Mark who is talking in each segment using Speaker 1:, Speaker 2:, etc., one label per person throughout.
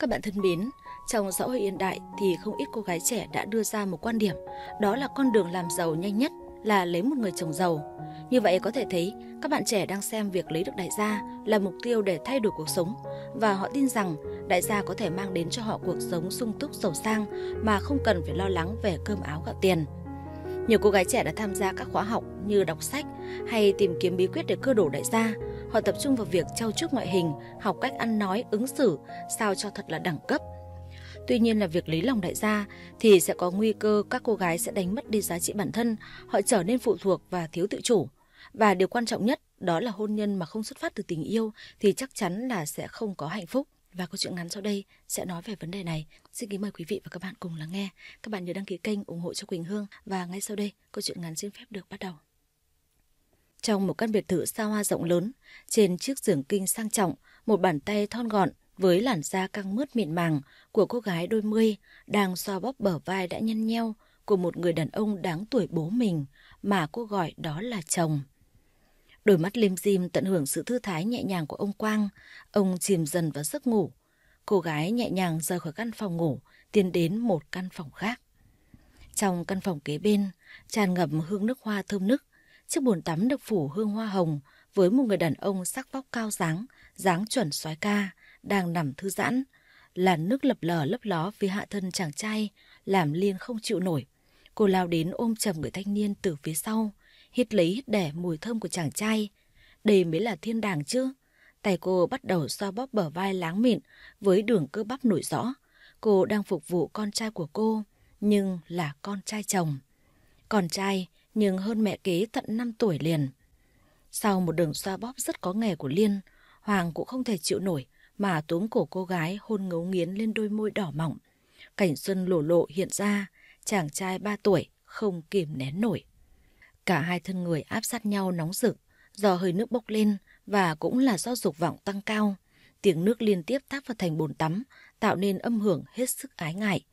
Speaker 1: Các bạn thân mến, trong xã hội hiện đại thì không ít cô gái trẻ đã đưa ra một quan điểm, đó là con đường làm giàu nhanh nhất là lấy một người chồng giàu. Như vậy có thể thấy, các bạn trẻ đang xem việc lấy được đại gia là mục tiêu để thay đổi cuộc sống và họ tin rằng đại gia có thể mang đến cho họ cuộc sống sung túc giàu sang mà không cần phải lo lắng về cơm áo gạo tiền. Nhiều cô gái trẻ đã tham gia các khóa học như đọc sách hay tìm kiếm bí quyết để cơ đổ đại gia. Họ tập trung vào việc trau chuốt ngoại hình, học cách ăn nói, ứng xử, sao cho thật là đẳng cấp. Tuy nhiên là việc lấy lòng đại gia thì sẽ có nguy cơ các cô gái sẽ đánh mất đi giá trị bản thân, họ trở nên phụ thuộc và thiếu tự chủ. Và điều quan trọng nhất đó là hôn nhân mà không xuất phát từ tình yêu thì chắc chắn là sẽ không có hạnh phúc. Và câu chuyện ngắn sau đây sẽ nói về vấn đề này. Xin kính mời quý vị và các bạn cùng lắng nghe. Các bạn nhớ đăng ký kênh ủng hộ cho Quỳnh Hương và ngay sau đây câu chuyện ngắn xin phép được bắt đầu. Trong một căn biệt thự xa hoa rộng lớn, trên chiếc giường kinh sang trọng, một bàn tay thon gọn với làn da căng mướt mịn màng của cô gái đôi mươi đang xoa bóp bờ vai đã nhăn nheo của một người đàn ông đáng tuổi bố mình mà cô gọi đó là chồng. Đôi mắt lim dim tận hưởng sự thư thái nhẹ nhàng của ông Quang, ông chìm dần vào giấc ngủ. Cô gái nhẹ nhàng rời khỏi căn phòng ngủ, tiến đến một căn phòng khác. Trong căn phòng kế bên, tràn ngập hương nước hoa thơm nức, chiếc bồn tắm được phủ hương hoa hồng với một người đàn ông sắc vóc cao dáng, dáng chuẩn soái ca, đang nằm thư giãn. Làn nước lập lờ lấp ló phía hạ thân chàng trai, làm Liên không chịu nổi. Cô lao đến ôm chầm người thanh niên từ phía sau, hít lấy hít đẻ mùi thơm của chàng trai. Đây mới là thiên đàng chứ. Tay cô bắt đầu xoa bóp bờ vai láng mịn với đường cơ bắp nổi rõ. Cô đang phục vụ con trai của cô, nhưng là con trai chồng. Con trai nhưng hơn mẹ kế tận 5 tuổi liền. Sau một đường xoa bóp rất có nghề của Liên, Hoàng cũng không thể chịu nổi mà túm cổ cô gái hôn ngấu nghiến lên đôi môi đỏ mỏng. Cảnh xuân lổ lộ hiện ra, chàng trai 3 tuổi không kìm nén nổi. Cả hai thân người áp sát nhau nóng rực, do hơi nước bốc lên và cũng là do dục vọng tăng cao. Tiếng nước liên tiếp tác vào thành bồn tắm, tạo nên âm hưởng hết sức ái ngại.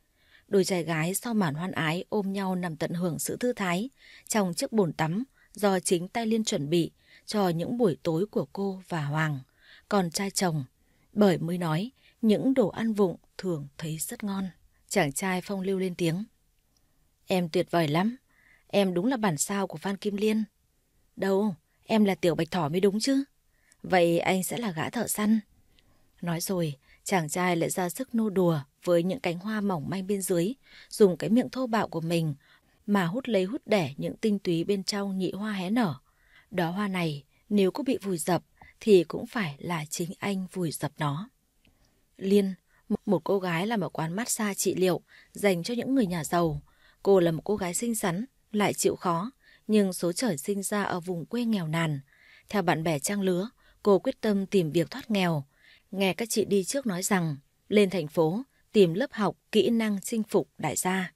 Speaker 1: Đôi trai gái sau màn hoan ái ôm nhau nằm tận hưởng sự thư thái trong chiếc bồn tắm do chính tay Liên chuẩn bị cho những buổi tối của cô và Hoàng, còn trai chồng. Bởi mới nói, những đồ ăn vụng thường thấy rất ngon. Chàng trai phong lưu lên tiếng. Em tuyệt vời lắm, em đúng là bản sao của Phan Kim Liên. Đâu, em là tiểu bạch thỏ mới đúng chứ. Vậy anh sẽ là gã thợ săn. Nói rồi, chàng trai lại ra sức nô đùa với những cánh hoa mỏng manh bên dưới, dùng cái miệng thô bạo của mình mà hút lấy hút đẻ những tinh túy bên trong nhị hoa hé nở. Đó hoa này, nếu có bị vùi dập thì cũng phải là chính anh vùi dập nó. Liên, một cô gái làm ở quán massage trị liệu dành cho những người nhà giàu. Cô là một cô gái xinh xắn, lại chịu khó, nhưng số trời sinh ra ở vùng quê nghèo nàn. Theo bạn bè trang lứa, cô quyết tâm tìm việc thoát nghèo. Nghe các chị đi trước nói rằng, lên thành phố, tìm lớp học kỹ năng chinh phục đại gia.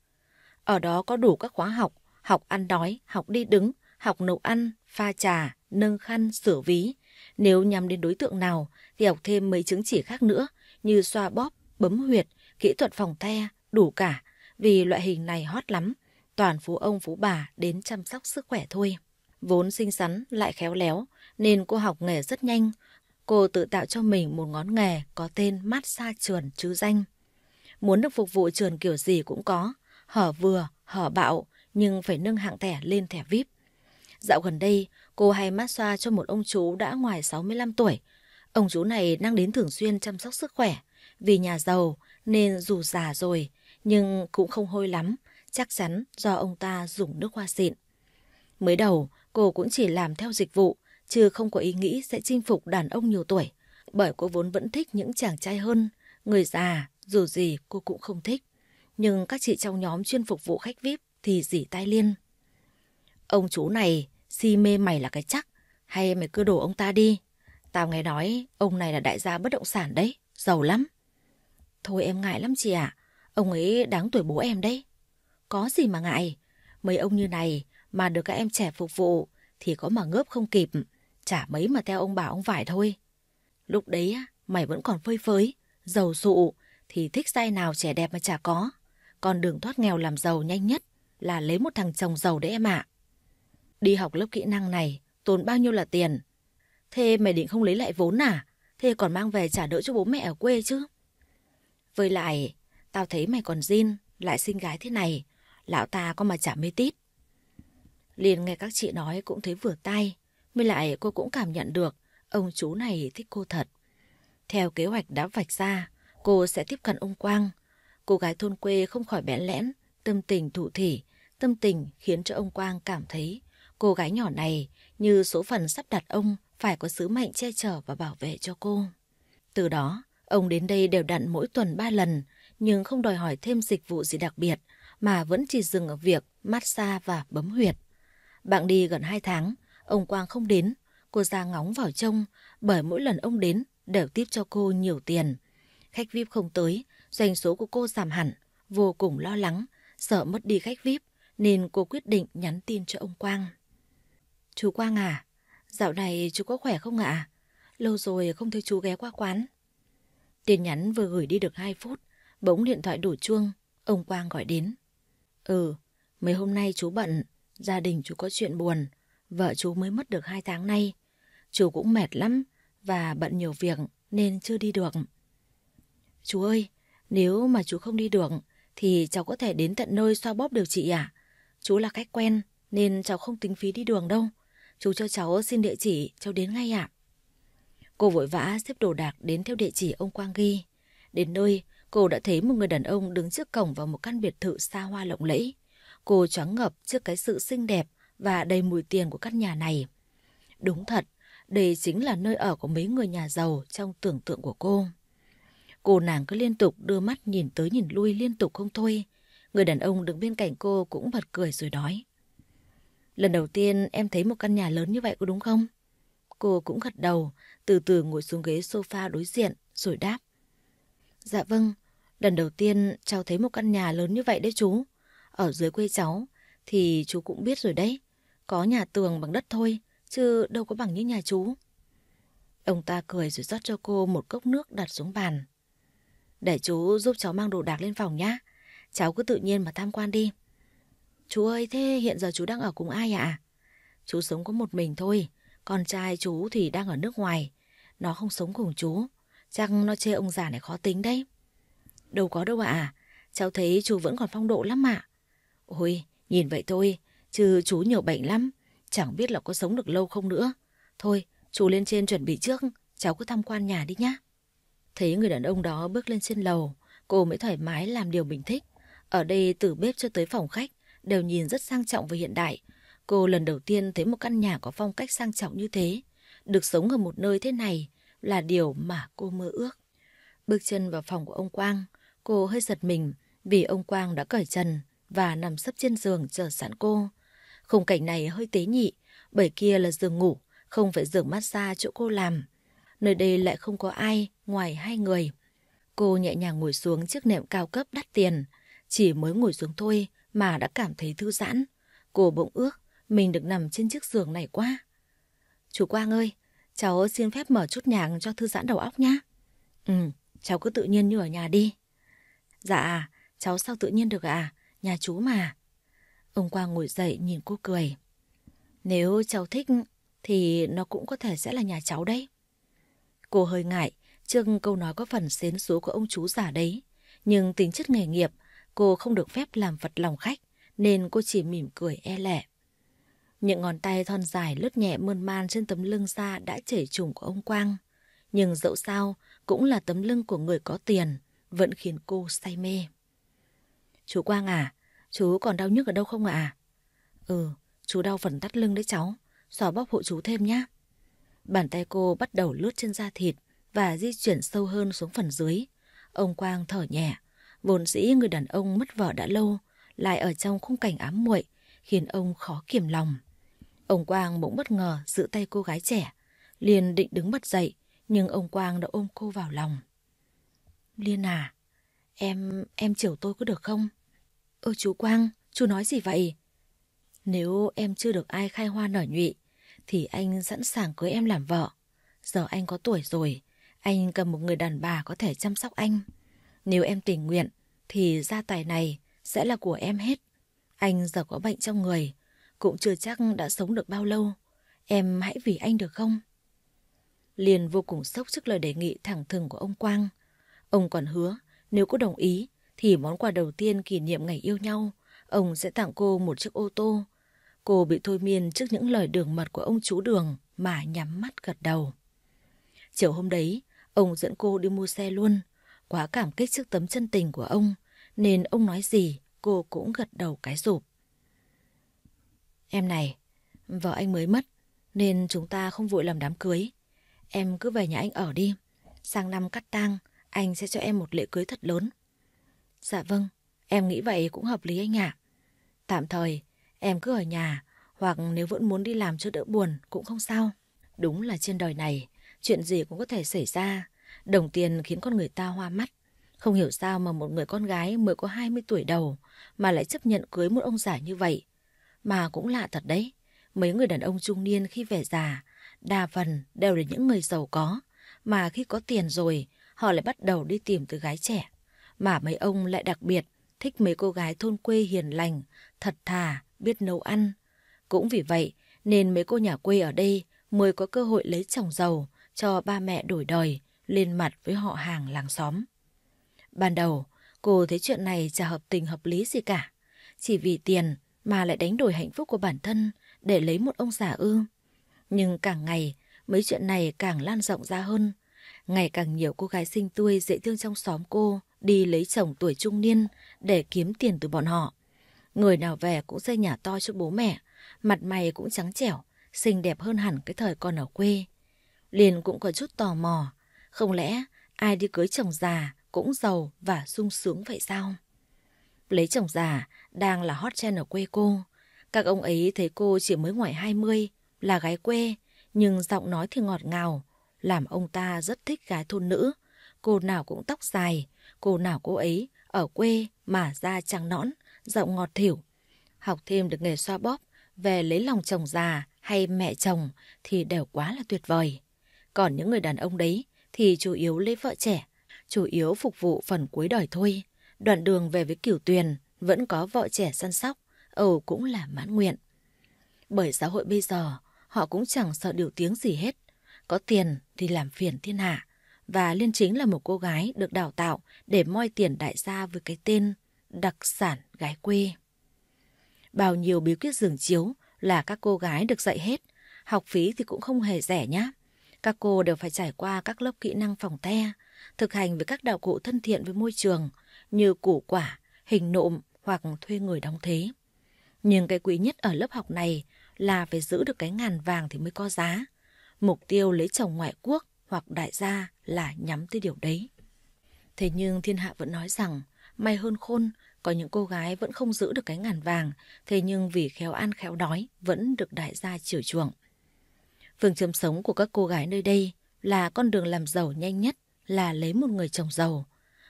Speaker 1: Ở đó có đủ các khóa học, học ăn đói, học đi đứng, học nấu ăn, pha trà, nâng khăn, sửa ví. Nếu nhắm đến đối tượng nào thì học thêm mấy chứng chỉ khác nữa như xoa bóp, bấm huyệt, kỹ thuật phòng the, đủ cả vì loại hình này hot lắm toàn phú ông phú bà đến chăm sóc sức khỏe thôi. Vốn xinh xắn lại khéo léo nên cô học nghề rất nhanh. Cô tự tạo cho mình một ngón nghề có tên mát xa trườn chứ danh. Muốn được phục vụ trườn kiểu gì cũng có, hở vừa, hở bạo nhưng phải nâng hạng thẻ lên thẻ VIP. Dạo gần đây, cô hay mát xa cho một ông chú đã ngoài 65 tuổi. Ông chú này đang đến thường xuyên chăm sóc sức khỏe. Vì nhà giàu nên dù già rồi nhưng cũng không hôi lắm chắc chắn do ông ta dùng nước hoa xịn. Mới đầu, cô cũng chỉ làm theo dịch vụ, chứ không có ý nghĩ sẽ chinh phục đàn ông nhiều tuổi, bởi cô vốn vẫn thích những chàng trai hơn, người già, dù gì cô cũng không thích. Nhưng các chị trong nhóm chuyên phục vụ khách VIP thì dỉ tai liên. Ông chú này si mê mày là cái chắc, hay mày cứ đổ ông ta đi. Tao nghe nói ông này là đại gia bất động sản đấy, giàu lắm. Thôi em ngại lắm chị ạ, à. ông ấy đáng tuổi bố em đấy. Có gì mà ngại, mấy ông như này mà được các em trẻ phục vụ thì có mà ngớp không kịp, chả mấy mà theo ông bà ông vải thôi. Lúc đấy mày vẫn còn phơi phới, giàu sụ thì thích sai nào trẻ đẹp mà chả có. Còn đường thoát nghèo làm giàu nhanh nhất là lấy một thằng chồng giàu đấy em ạ. Đi học lớp kỹ năng này tốn bao nhiêu là tiền. Thế mày định không lấy lại vốn à? Thế còn mang về trả đỡ cho bố mẹ ở quê chứ? Với lại, tao thấy mày còn zin, lại xinh gái thế này lão ta có mà chả mê tít. liền nghe các chị nói cũng thấy vừa tay, mới lại cô cũng cảm nhận được ông chú này thích cô thật. Theo kế hoạch đã vạch ra, cô sẽ tiếp cận ông Quang. Cô gái thôn quê không khỏi bẽn lẽn, tâm tình thụ thỉ, tâm tình khiến cho ông Quang cảm thấy cô gái nhỏ này như số phận sắp đặt ông phải có sứ mệnh che chở và bảo vệ cho cô. Từ đó, ông đến đây đều đặn mỗi tuần ba lần, nhưng không đòi hỏi thêm dịch vụ gì đặc biệt, mà vẫn chỉ dừng ở việc mát xa và bấm huyệt. Bạn đi gần 2 tháng, ông Quang không đến, cô ra ngóng vào trông, bởi mỗi lần ông đến đều tiếp cho cô nhiều tiền. Khách VIP không tới, doanh số của cô giảm hẳn, vô cùng lo lắng, sợ mất đi khách VIP, nên cô quyết định nhắn tin cho ông Quang. Chú Quang à, dạo này chú có khỏe không ạ? À? Lâu rồi không thấy chú ghé qua quán. Tin nhắn vừa gửi đi được 2 phút, bỗng điện thoại đổ chuông, ông Quang gọi đến. Ừ, mấy hôm nay chú bận, gia đình chú có chuyện buồn, vợ chú mới mất được hai tháng nay. Chú cũng mệt lắm và bận nhiều việc nên chưa đi được. Chú ơi, nếu mà chú không đi được thì cháu có thể đến tận nơi xoa bóp điều trị à? Chú là khách quen nên cháu không tính phí đi đường đâu. Chú cho cháu xin địa chỉ, cháu đến ngay ạ. Cô vội vã xếp đồ đạc đến theo địa chỉ ông Quang ghi. Đến nơi, cô đã thấy một người đàn ông đứng trước cổng vào một căn biệt thự xa hoa lộng lẫy. Cô choáng ngập trước cái sự xinh đẹp và đầy mùi tiền của căn nhà này. Đúng thật, đây chính là nơi ở của mấy người nhà giàu trong tưởng tượng của cô. Cô nàng cứ liên tục đưa mắt nhìn tới nhìn lui liên tục không thôi. Người đàn ông đứng bên cạnh cô cũng bật cười rồi nói. Lần đầu tiên em thấy một căn nhà lớn như vậy có đúng không? Cô cũng gật đầu, từ từ ngồi xuống ghế sofa đối diện rồi đáp. Dạ vâng, Lần đầu tiên cháu thấy một căn nhà lớn như vậy đấy chú. Ở dưới quê cháu thì chú cũng biết rồi đấy. Có nhà tường bằng đất thôi, chứ đâu có bằng những nhà chú. Ông ta cười rồi rót cho cô một cốc nước đặt xuống bàn. Để chú giúp cháu mang đồ đạc lên phòng nhá. Cháu cứ tự nhiên mà tham quan đi. Chú ơi, thế hiện giờ chú đang ở cùng ai ạ? Chú sống có một mình thôi. Con trai chú thì đang ở nước ngoài. Nó không sống cùng chú. Chắc nó chê ông già này khó tính đấy. Đâu có đâu ạ. Cháu thấy chú vẫn còn phong độ lắm ạ. Ôi, nhìn vậy thôi, chứ chú nhiều bệnh lắm. Chẳng biết là có sống được lâu không nữa. Thôi, chú lên trên chuẩn bị trước, cháu cứ tham quan nhà đi nhá. Thấy người đàn ông đó bước lên trên lầu, cô mới thoải mái làm điều mình thích. Ở đây từ bếp cho tới phòng khách đều nhìn rất sang trọng và hiện đại. Cô lần đầu tiên thấy một căn nhà có phong cách sang trọng như thế. Được sống ở một nơi thế này là điều mà cô mơ ước. Bước chân vào phòng của ông Quang, Cô hơi giật mình vì ông Quang đã cởi trần và nằm sấp trên giường chờ sẵn cô. Khung cảnh này hơi tế nhị, bởi kia là giường ngủ, không phải giường massage chỗ cô làm. Nơi đây lại không có ai ngoài hai người. Cô nhẹ nhàng ngồi xuống chiếc nệm cao cấp đắt tiền. Chỉ mới ngồi xuống thôi mà đã cảm thấy thư giãn. Cô bỗng ước mình được nằm trên chiếc giường này quá. Chú Quang ơi, cháu xin phép mở chút nhạc cho thư giãn đầu óc nhá. Ừ, cháu cứ tự nhiên như ở nhà đi. Dạ, à, cháu sao tự nhiên được À? Nhà chú mà. Ông Quang ngồi dậy nhìn cô cười. Nếu cháu thích thì nó cũng có thể sẽ là nhà cháu đấy. Cô hơi ngại trước câu nói có phần xến xúa của ông chú giả đấy. Nhưng tính chất nghề nghiệp, cô không được phép làm vật lòng khách nên cô chỉ mỉm cười e lệ. Những ngón tay thon dài lướt nhẹ mơn man trên tấm lưng da đã chảy trùng của ông Quang. Nhưng dẫu sao, cũng là tấm lưng của người có tiền vẫn khiến cô say mê. Chú Quang à, chú còn đau nhức ở đâu không ạ? À? Ừ, chú đau phần tắt lưng đấy cháu, xỏ bóp hộ chú thêm nhé. Bàn tay cô bắt đầu lướt trên da thịt và di chuyển sâu hơn xuống phần dưới. Ông Quang thở nhẹ, vốn dĩ người đàn ông mất vợ đã lâu, lại ở trong khung cảnh ám muội, khiến ông khó kiềm lòng. Ông Quang bỗng bất ngờ giữ tay cô gái trẻ, liền định đứng bật dậy, nhưng ông Quang đã ôm cô vào lòng. Liên à, em, em chiều tôi có được không? Ơ chú Quang, chú nói gì vậy? Nếu em chưa được ai khai hoa nở nhụy, thì anh sẵn sàng cưới em làm vợ. Giờ anh có tuổi rồi, anh cần một người đàn bà có thể chăm sóc anh. Nếu em tình nguyện, thì gia tài này sẽ là của em hết. Anh giờ có bệnh trong người, cũng chưa chắc đã sống được bao lâu. Em hãy vì anh được không? Liền vô cùng sốc trước lời đề nghị thẳng thừng của ông Quang. Ông còn hứa, nếu cô đồng ý, thì món quà đầu tiên kỷ niệm ngày yêu nhau, ông sẽ tặng cô một chiếc ô tô. Cô bị thôi miên trước những lời đường mật của ông chú đường mà nhắm mắt gật đầu. Chiều hôm đấy, ông dẫn cô đi mua xe luôn. Quá cảm kích trước tấm chân tình của ông, nên ông nói gì cô cũng gật đầu cái rụp. Em này, vợ anh mới mất, nên chúng ta không vội làm đám cưới. Em cứ về nhà anh ở đi. Sang năm cắt tang, anh sẽ cho em một lễ cưới thật lớn. Dạ vâng, em nghĩ vậy cũng hợp lý anh ạ. Tạm thời, em cứ ở nhà, hoặc nếu vẫn muốn đi làm cho đỡ buồn cũng không sao. Đúng là trên đời này, chuyện gì cũng có thể xảy ra. Đồng tiền khiến con người ta hoa mắt. Không hiểu sao mà một người con gái mới có 20 tuổi đầu mà lại chấp nhận cưới một ông già như vậy. Mà cũng lạ thật đấy, mấy người đàn ông trung niên khi về già, đa phần đều là những người giàu có, mà khi có tiền rồi họ lại bắt đầu đi tìm từ gái trẻ. Mà mấy ông lại đặc biệt thích mấy cô gái thôn quê hiền lành, thật thà, biết nấu ăn. Cũng vì vậy nên mấy cô nhà quê ở đây mới có cơ hội lấy chồng giàu cho ba mẹ đổi đời, lên mặt với họ hàng làng xóm. Ban đầu, cô thấy chuyện này chả hợp tình hợp lý gì cả. Chỉ vì tiền mà lại đánh đổi hạnh phúc của bản thân để lấy một ông già ư. Nhưng càng ngày, mấy chuyện này càng lan rộng ra hơn. Ngày càng nhiều cô gái sinh tươi dễ thương trong xóm cô đi lấy chồng tuổi trung niên để kiếm tiền từ bọn họ. Người nào về cũng xây nhà to cho bố mẹ, mặt mày cũng trắng trẻo, xinh đẹp hơn hẳn cái thời còn ở quê. Liền cũng có chút tò mò, không lẽ ai đi cưới chồng già cũng giàu và sung sướng vậy sao? Lấy chồng già đang là hot trend ở quê cô. Các ông ấy thấy cô chỉ mới ngoài 20, là gái quê, nhưng giọng nói thì ngọt ngào, làm ông ta rất thích gái thôn nữ. Cô nào cũng tóc dài, cô nào cô ấy, ở quê mà da trắng nõn, giọng ngọt thỉu. Học thêm được nghề xoa bóp, về lấy lòng chồng già hay mẹ chồng thì đều quá là tuyệt vời. Còn những người đàn ông đấy thì chủ yếu lấy vợ trẻ, chủ yếu phục vụ phần cuối đời thôi. Đoạn đường về với cửu tuyền vẫn có vợ trẻ săn sóc, ầu cũng là mãn nguyện. Bởi xã hội bây giờ, họ cũng chẳng sợ điều tiếng gì hết, có tiền thì làm phiền thiên hạ. Và Liên Chính là một cô gái được đào tạo để moi tiền đại gia với cái tên đặc sản gái quê. Bao nhiêu bí quyết dường chiếu là các cô gái được dạy hết, học phí thì cũng không hề rẻ nhá. Các cô đều phải trải qua các lớp kỹ năng phòng te, thực hành với các đạo cụ thân thiện với môi trường như củ quả, hình nộm hoặc thuê người đóng thế. Nhưng cái quý nhất ở lớp học này là phải giữ được cái ngàn vàng thì mới có giá, Mục tiêu lấy chồng ngoại quốc hoặc đại gia là nhắm tới điều đấy. Thế nhưng thiên hạ vẫn nói rằng, may hơn khôn, có những cô gái vẫn không giữ được cái ngàn vàng, thế nhưng vì khéo ăn khéo đói vẫn được đại gia chiều chuộng. Phương châm sống của các cô gái nơi đây là con đường làm giàu nhanh nhất là lấy một người chồng giàu.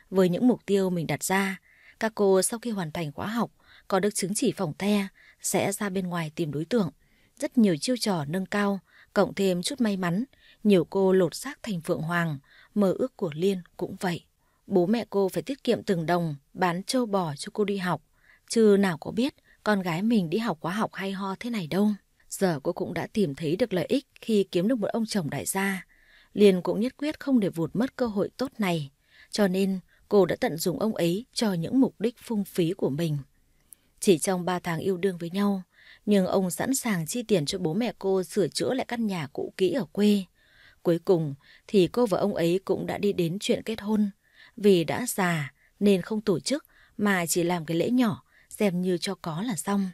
Speaker 1: Với những mục tiêu mình đặt ra, các cô sau khi hoàn thành khóa học có được chứng chỉ phỏng the sẽ ra bên ngoài tìm đối tượng. Rất nhiều chiêu trò nâng cao, Cộng thêm chút may mắn, nhiều cô lột xác thành Phượng Hoàng, mơ ước của Liên cũng vậy. Bố mẹ cô phải tiết kiệm từng đồng, bán trâu bò cho cô đi học. Chứ nào có biết con gái mình đi học quá học hay ho thế này đâu. Giờ cô cũng đã tìm thấy được lợi ích khi kiếm được một ông chồng đại gia. Liên cũng nhất quyết không để vụt mất cơ hội tốt này. Cho nên cô đã tận dụng ông ấy cho những mục đích phung phí của mình. Chỉ trong 3 tháng yêu đương với nhau, nhưng ông sẵn sàng chi tiền cho bố mẹ cô sửa chữa lại căn nhà cũ kỹ ở quê. Cuối cùng thì cô và ông ấy cũng đã đi đến chuyện kết hôn. Vì đã già nên không tổ chức mà chỉ làm cái lễ nhỏ, xem như cho có là xong.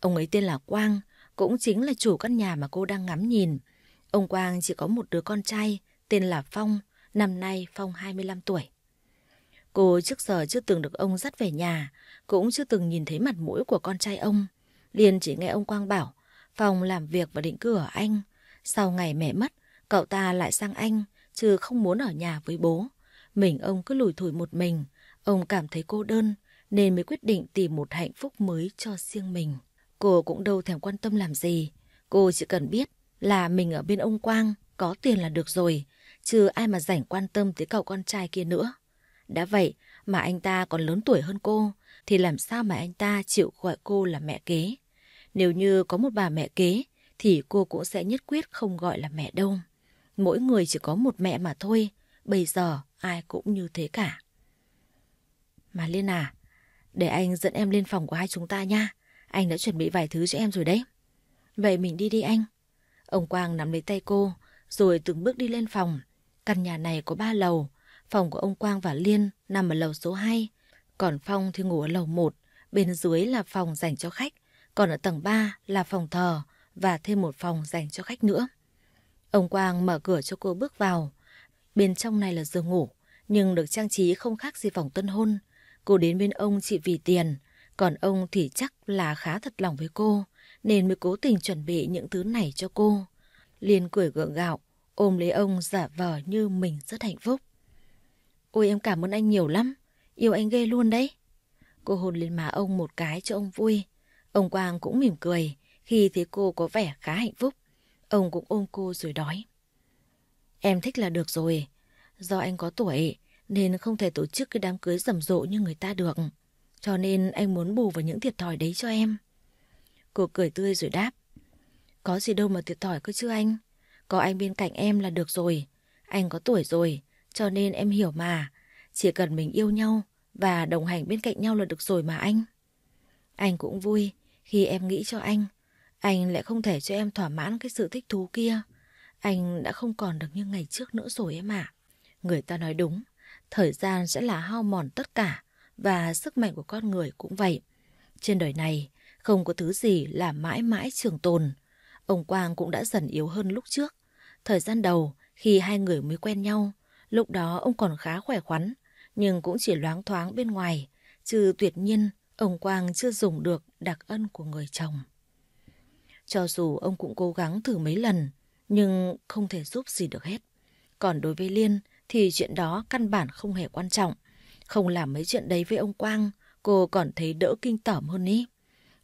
Speaker 1: Ông ấy tên là Quang, cũng chính là chủ căn nhà mà cô đang ngắm nhìn. Ông Quang chỉ có một đứa con trai tên là Phong, năm nay Phong 25 tuổi. Cô trước giờ chưa từng được ông dắt về nhà, cũng chưa từng nhìn thấy mặt mũi của con trai ông. Liền chỉ nghe ông Quang bảo, phòng làm việc và định cư ở Anh. Sau ngày mẹ mất, cậu ta lại sang Anh, chứ không muốn ở nhà với bố. Mình ông cứ lủi thủi một mình, ông cảm thấy cô đơn, nên mới quyết định tìm một hạnh phúc mới cho riêng mình. Cô cũng đâu thèm quan tâm làm gì, cô chỉ cần biết là mình ở bên ông Quang, có tiền là được rồi, chứ ai mà rảnh quan tâm tới cậu con trai kia nữa. Đã vậy mà anh ta còn lớn tuổi hơn cô, thì làm sao mà anh ta chịu gọi cô là mẹ kế. Nếu như có một bà mẹ kế, thì cô cũng sẽ nhất quyết không gọi là mẹ đâu. Mỗi người chỉ có một mẹ mà thôi, bây giờ ai cũng như thế cả. Mà Liên à, để anh dẫn em lên phòng của hai chúng ta nha. Anh đã chuẩn bị vài thứ cho em rồi đấy. Vậy mình đi đi anh. Ông Quang nắm lấy tay cô, rồi từng bước đi lên phòng. Căn nhà này có ba lầu. Phòng của ông Quang và Liên nằm ở lầu số 2. Còn Phong thì ngủ ở lầu 1. Bên dưới là phòng dành cho khách còn ở tầng 3 là phòng thờ và thêm một phòng dành cho khách nữa. Ông Quang mở cửa cho cô bước vào. Bên trong này là giường ngủ, nhưng được trang trí không khác gì phòng tân hôn. Cô đến bên ông chỉ vì tiền, còn ông thì chắc là khá thật lòng với cô, nên mới cố tình chuẩn bị những thứ này cho cô. Liên cười gượng gạo, ôm lấy ông giả vờ như mình rất hạnh phúc. Ôi em cảm ơn anh nhiều lắm, yêu anh ghê luôn đấy. Cô hôn lên má ông một cái cho ông vui. Ông Quang cũng mỉm cười khi thấy cô có vẻ khá hạnh phúc. Ông cũng ôm cô rồi đói. Em thích là được rồi. Do anh có tuổi nên không thể tổ chức cái đám cưới rầm rộ như người ta được. Cho nên anh muốn bù vào những thiệt thòi đấy cho em. Cô cười tươi rồi đáp. Có gì đâu mà thiệt thòi cơ chứ anh. Có anh bên cạnh em là được rồi. Anh có tuổi rồi, cho nên em hiểu mà. Chỉ cần mình yêu nhau và đồng hành bên cạnh nhau là được rồi mà anh. Anh cũng vui khi em nghĩ cho anh, anh lại không thể cho em thỏa mãn cái sự thích thú kia. Anh đã không còn được như ngày trước nữa rồi em ạ. Người ta nói đúng, thời gian sẽ là hao mòn tất cả và sức mạnh của con người cũng vậy. Trên đời này, không có thứ gì là mãi mãi trường tồn. Ông Quang cũng đã dần yếu hơn lúc trước. Thời gian đầu, khi hai người mới quen nhau, lúc đó ông còn khá khỏe khoắn, nhưng cũng chỉ loáng thoáng bên ngoài, chứ tuyệt nhiên Ông Quang chưa dùng được đặc ân của người chồng. Cho dù ông cũng cố gắng thử mấy lần, nhưng không thể giúp gì được hết. Còn đối với Liên thì chuyện đó căn bản không hề quan trọng. Không làm mấy chuyện đấy với ông Quang, cô còn thấy đỡ kinh tởm hơn ý.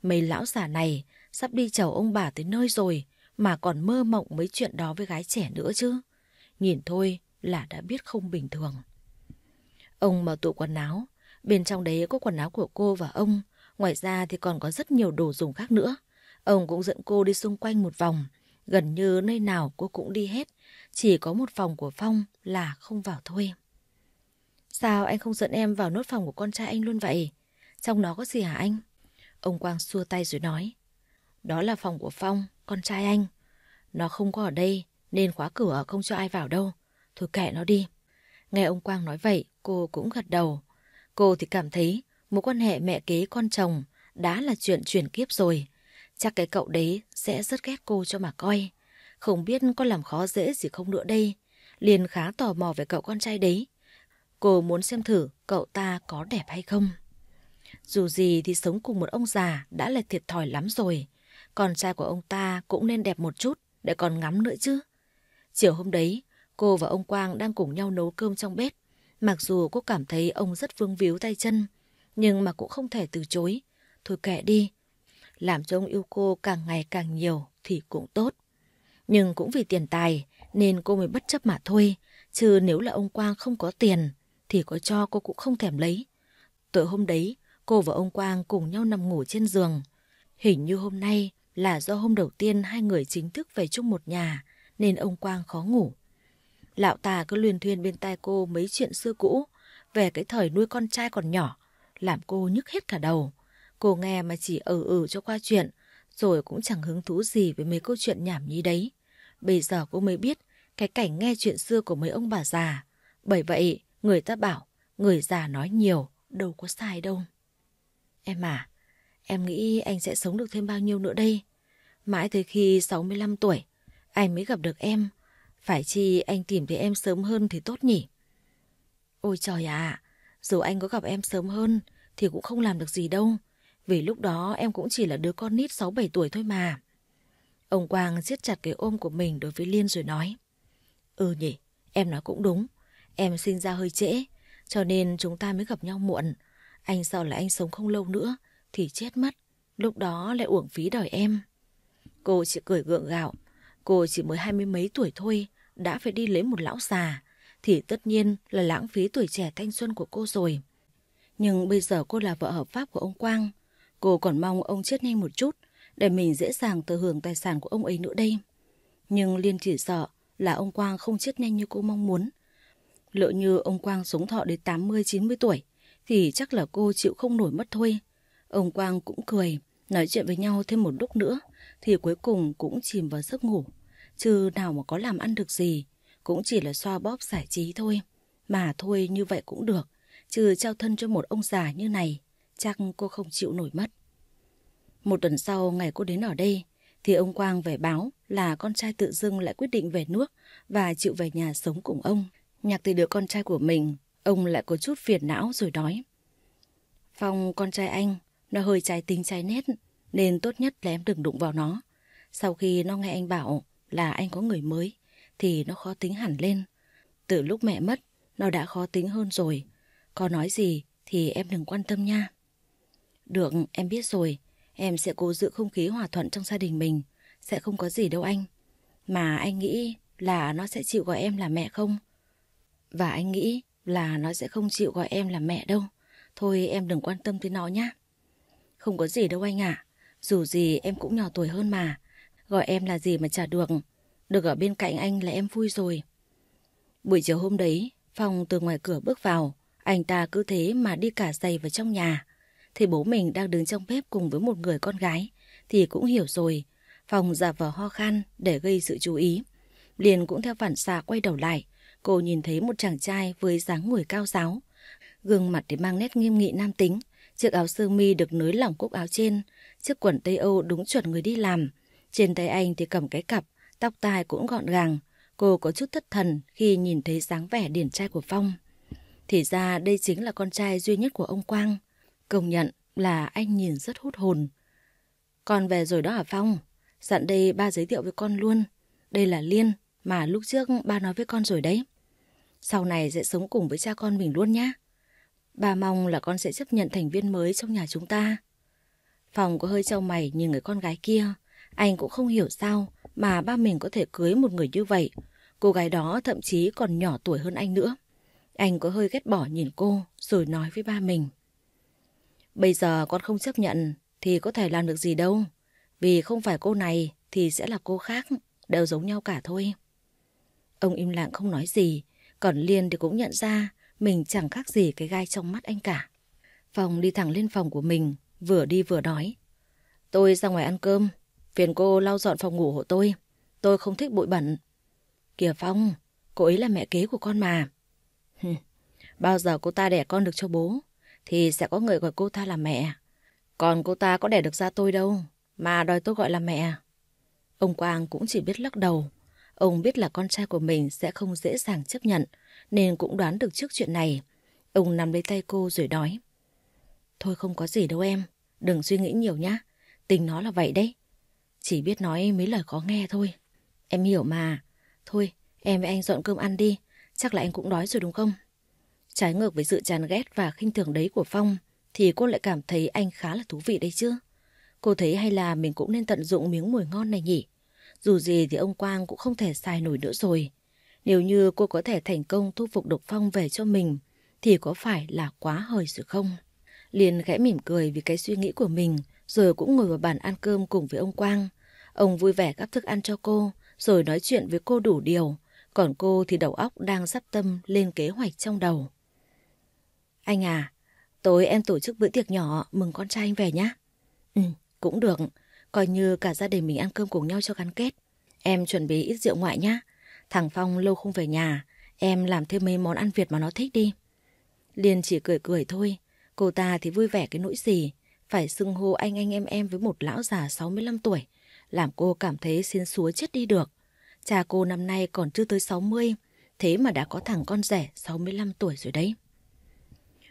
Speaker 1: Mấy lão già này sắp đi chầu ông bà tới nơi rồi mà còn mơ mộng mấy chuyện đó với gái trẻ nữa chứ. Nhìn thôi là đã biết không bình thường. Ông mở tủ quần áo, Bên trong đấy có quần áo của cô và ông, ngoài ra thì còn có rất nhiều đồ dùng khác nữa. Ông cũng dẫn cô đi xung quanh một vòng, gần như nơi nào cô cũng đi hết, chỉ có một phòng của Phong là không vào thôi. Sao anh không dẫn em vào nốt phòng của con trai anh luôn vậy? Trong đó có gì hả anh? Ông Quang xua tay rồi nói. Đó là phòng của Phong, con trai anh. Nó không có ở đây nên khóa cửa không cho ai vào đâu. Thôi kệ nó đi. Nghe ông Quang nói vậy, cô cũng gật đầu. Cô thì cảm thấy mối quan hệ mẹ kế con chồng đã là chuyện chuyển kiếp rồi. Chắc cái cậu đấy sẽ rất ghét cô cho mà coi. Không biết có làm khó dễ gì không nữa đây. Liền khá tò mò về cậu con trai đấy. Cô muốn xem thử cậu ta có đẹp hay không. Dù gì thì sống cùng một ông già đã là thiệt thòi lắm rồi. Con trai của ông ta cũng nên đẹp một chút để còn ngắm nữa chứ. Chiều hôm đấy, cô và ông Quang đang cùng nhau nấu cơm trong bếp. Mặc dù cô cảm thấy ông rất vương víu tay chân, nhưng mà cũng không thể từ chối. Thôi kệ đi. Làm cho ông yêu cô càng ngày càng nhiều thì cũng tốt. Nhưng cũng vì tiền tài nên cô mới bất chấp mà thôi. Chứ nếu là ông Quang không có tiền thì có cho cô cũng không thèm lấy. Tối hôm đấy, cô và ông Quang cùng nhau nằm ngủ trên giường. Hình như hôm nay là do hôm đầu tiên hai người chính thức về chung một nhà nên ông Quang khó ngủ. Lão ta cứ luyên thuyên bên tai cô mấy chuyện xưa cũ, về cái thời nuôi con trai còn nhỏ, làm cô nhức hết cả đầu. Cô nghe mà chỉ ừ ừ cho qua chuyện, rồi cũng chẳng hứng thú gì với mấy câu chuyện nhảm nhí đấy. Bây giờ cô mới biết cái cảnh nghe chuyện xưa của mấy ông bà già. Bởi vậy, người ta bảo, người già nói nhiều, đâu có sai đâu. Em à, em nghĩ anh sẽ sống được thêm bao nhiêu nữa đây? Mãi tới khi 65 tuổi, anh mới gặp được em, phải chi anh tìm thấy em sớm hơn thì tốt nhỉ? Ôi trời ạ, dù anh có gặp em sớm hơn thì cũng không làm được gì đâu. Vì lúc đó em cũng chỉ là đứa con nít 6-7 tuổi thôi mà. Ông Quang siết chặt cái ôm của mình đối với Liên rồi nói. Ừ nhỉ, em nói cũng đúng. Em sinh ra hơi trễ, cho nên chúng ta mới gặp nhau muộn. Anh sợ là anh sống không lâu nữa thì chết mất. Lúc đó lại uổng phí đời em. Cô chỉ cười gượng gạo. Cô chỉ mới hai mươi mấy tuổi thôi đã phải đi lấy một lão già, thì tất nhiên là lãng phí tuổi trẻ thanh xuân của cô rồi. Nhưng bây giờ cô là vợ hợp pháp của ông Quang, cô còn mong ông chết nhanh một chút để mình dễ dàng thừa hưởng tài sản của ông ấy nữa đây. Nhưng Liên chỉ sợ là ông Quang không chết nhanh như cô mong muốn. Lỡ như ông Quang sống thọ đến 80-90 tuổi thì chắc là cô chịu không nổi mất thôi. Ông Quang cũng cười, nói chuyện với nhau thêm một lúc nữa thì cuối cùng cũng chìm vào giấc ngủ chứ nào mà có làm ăn được gì, cũng chỉ là xoa bóp giải trí thôi. Mà thôi như vậy cũng được, trừ trao thân cho một ông già như này, chắc cô không chịu nổi mất. Một tuần sau ngày cô đến ở đây, thì ông Quang về báo là con trai tự dưng lại quyết định về nước và chịu về nhà sống cùng ông. Nhạc từ được con trai của mình, ông lại có chút phiền não rồi đói Phong con trai anh, nó hơi trái tính trái nét, nên tốt nhất là em đừng đụng vào nó. Sau khi nó nghe anh bảo là anh có người mới thì nó khó tính hẳn lên. Từ lúc mẹ mất, nó đã khó tính hơn rồi. Có nói gì thì em đừng quan tâm nha. Được, em biết rồi. Em sẽ cố giữ không khí hòa thuận trong gia đình mình. Sẽ không có gì đâu anh. Mà anh nghĩ là nó sẽ chịu gọi em là mẹ không? Và anh nghĩ là nó sẽ không chịu gọi em là mẹ đâu. Thôi em đừng quan tâm tới nó nhá. Không có gì đâu anh ạ. Dù gì em cũng nhỏ tuổi hơn mà. Gọi em là gì mà chả được. Được ở bên cạnh anh là em vui rồi. Buổi chiều hôm đấy, Phong từ ngoài cửa bước vào. Anh ta cứ thế mà đi cả giày vào trong nhà. Thì bố mình đang đứng trong bếp cùng với một người con gái. Thì cũng hiểu rồi. Phong giả vờ ho khan để gây sự chú ý. Liền cũng theo phản xạ quay đầu lại. Cô nhìn thấy một chàng trai với dáng người cao giáo. Gương mặt thì mang nét nghiêm nghị nam tính. Chiếc áo sơ mi được nới lỏng cúc áo trên. Chiếc quần Tây Âu đúng chuẩn người đi làm trên tay anh thì cầm cái cặp, tóc tai cũng gọn gàng. Cô có chút thất thần khi nhìn thấy dáng vẻ điển trai của Phong. Thì ra đây chính là con trai duy nhất của ông Quang. Công nhận là anh nhìn rất hút hồn. Con về rồi đó hả Phong? Dặn đây ba giới thiệu với con luôn. Đây là Liên mà lúc trước ba nói với con rồi đấy. Sau này sẽ sống cùng với cha con mình luôn nhé. Ba mong là con sẽ chấp nhận thành viên mới trong nhà chúng ta. phong có hơi trao mày nhìn người con gái kia. Anh cũng không hiểu sao mà ba mình có thể cưới một người như vậy. Cô gái đó thậm chí còn nhỏ tuổi hơn anh nữa. Anh có hơi ghét bỏ nhìn cô rồi nói với ba mình. Bây giờ con không chấp nhận thì có thể làm được gì đâu. Vì không phải cô này thì sẽ là cô khác, đều giống nhau cả thôi. Ông im lặng không nói gì, còn Liên thì cũng nhận ra mình chẳng khác gì cái gai trong mắt anh cả. Phòng đi thẳng lên phòng của mình, vừa đi vừa nói. Tôi ra ngoài ăn cơm, Phiền cô lau dọn phòng ngủ hộ tôi. Tôi không thích bụi bẩn. Kìa Phong, cô ấy là mẹ kế của con mà. Bao giờ cô ta đẻ con được cho bố, thì sẽ có người gọi cô ta là mẹ. Còn cô ta có đẻ được ra tôi đâu, mà đòi tôi gọi là mẹ. Ông Quang cũng chỉ biết lắc đầu. Ông biết là con trai của mình sẽ không dễ dàng chấp nhận, nên cũng đoán được trước chuyện này. Ông nắm lấy tay cô rồi nói. Thôi không có gì đâu em, đừng suy nghĩ nhiều nhá. Tình nó là vậy đấy chỉ biết nói mấy lời khó nghe thôi. Em hiểu mà. Thôi, em với anh dọn cơm ăn đi, chắc là anh cũng đói rồi đúng không? Trái ngược với sự chán ghét và khinh thường đấy của Phong, thì cô lại cảm thấy anh khá là thú vị đấy chứ. Cô thấy hay là mình cũng nên tận dụng miếng mùi ngon này nhỉ? Dù gì thì ông Quang cũng không thể xài nổi nữa rồi. Nếu như cô có thể thành công thu phục Độc Phong về cho mình, thì có phải là quá hời rồi không? Liền khẽ mỉm cười vì cái suy nghĩ của mình rồi cũng ngồi vào bàn ăn cơm cùng với ông Quang. Ông vui vẻ gắp thức ăn cho cô, rồi nói chuyện với cô đủ điều, còn cô thì đầu óc đang sắp tâm lên kế hoạch trong đầu. Anh à, tối em tổ chức bữa tiệc nhỏ mừng con trai anh về nhé. Ừ, cũng được, coi như cả gia đình mình ăn cơm cùng nhau cho gắn kết. Em chuẩn bị ít rượu ngoại nhé. Thằng Phong lâu không về nhà, em làm thêm mấy món ăn Việt mà nó thích đi. Liên chỉ cười cười thôi, cô ta thì vui vẻ cái nỗi gì, phải xưng hô anh anh em em với một lão già 65 tuổi, làm cô cảm thấy xiên xúa chết đi được. Cha cô năm nay còn chưa tới 60, thế mà đã có thằng con rẻ 65 tuổi rồi đấy.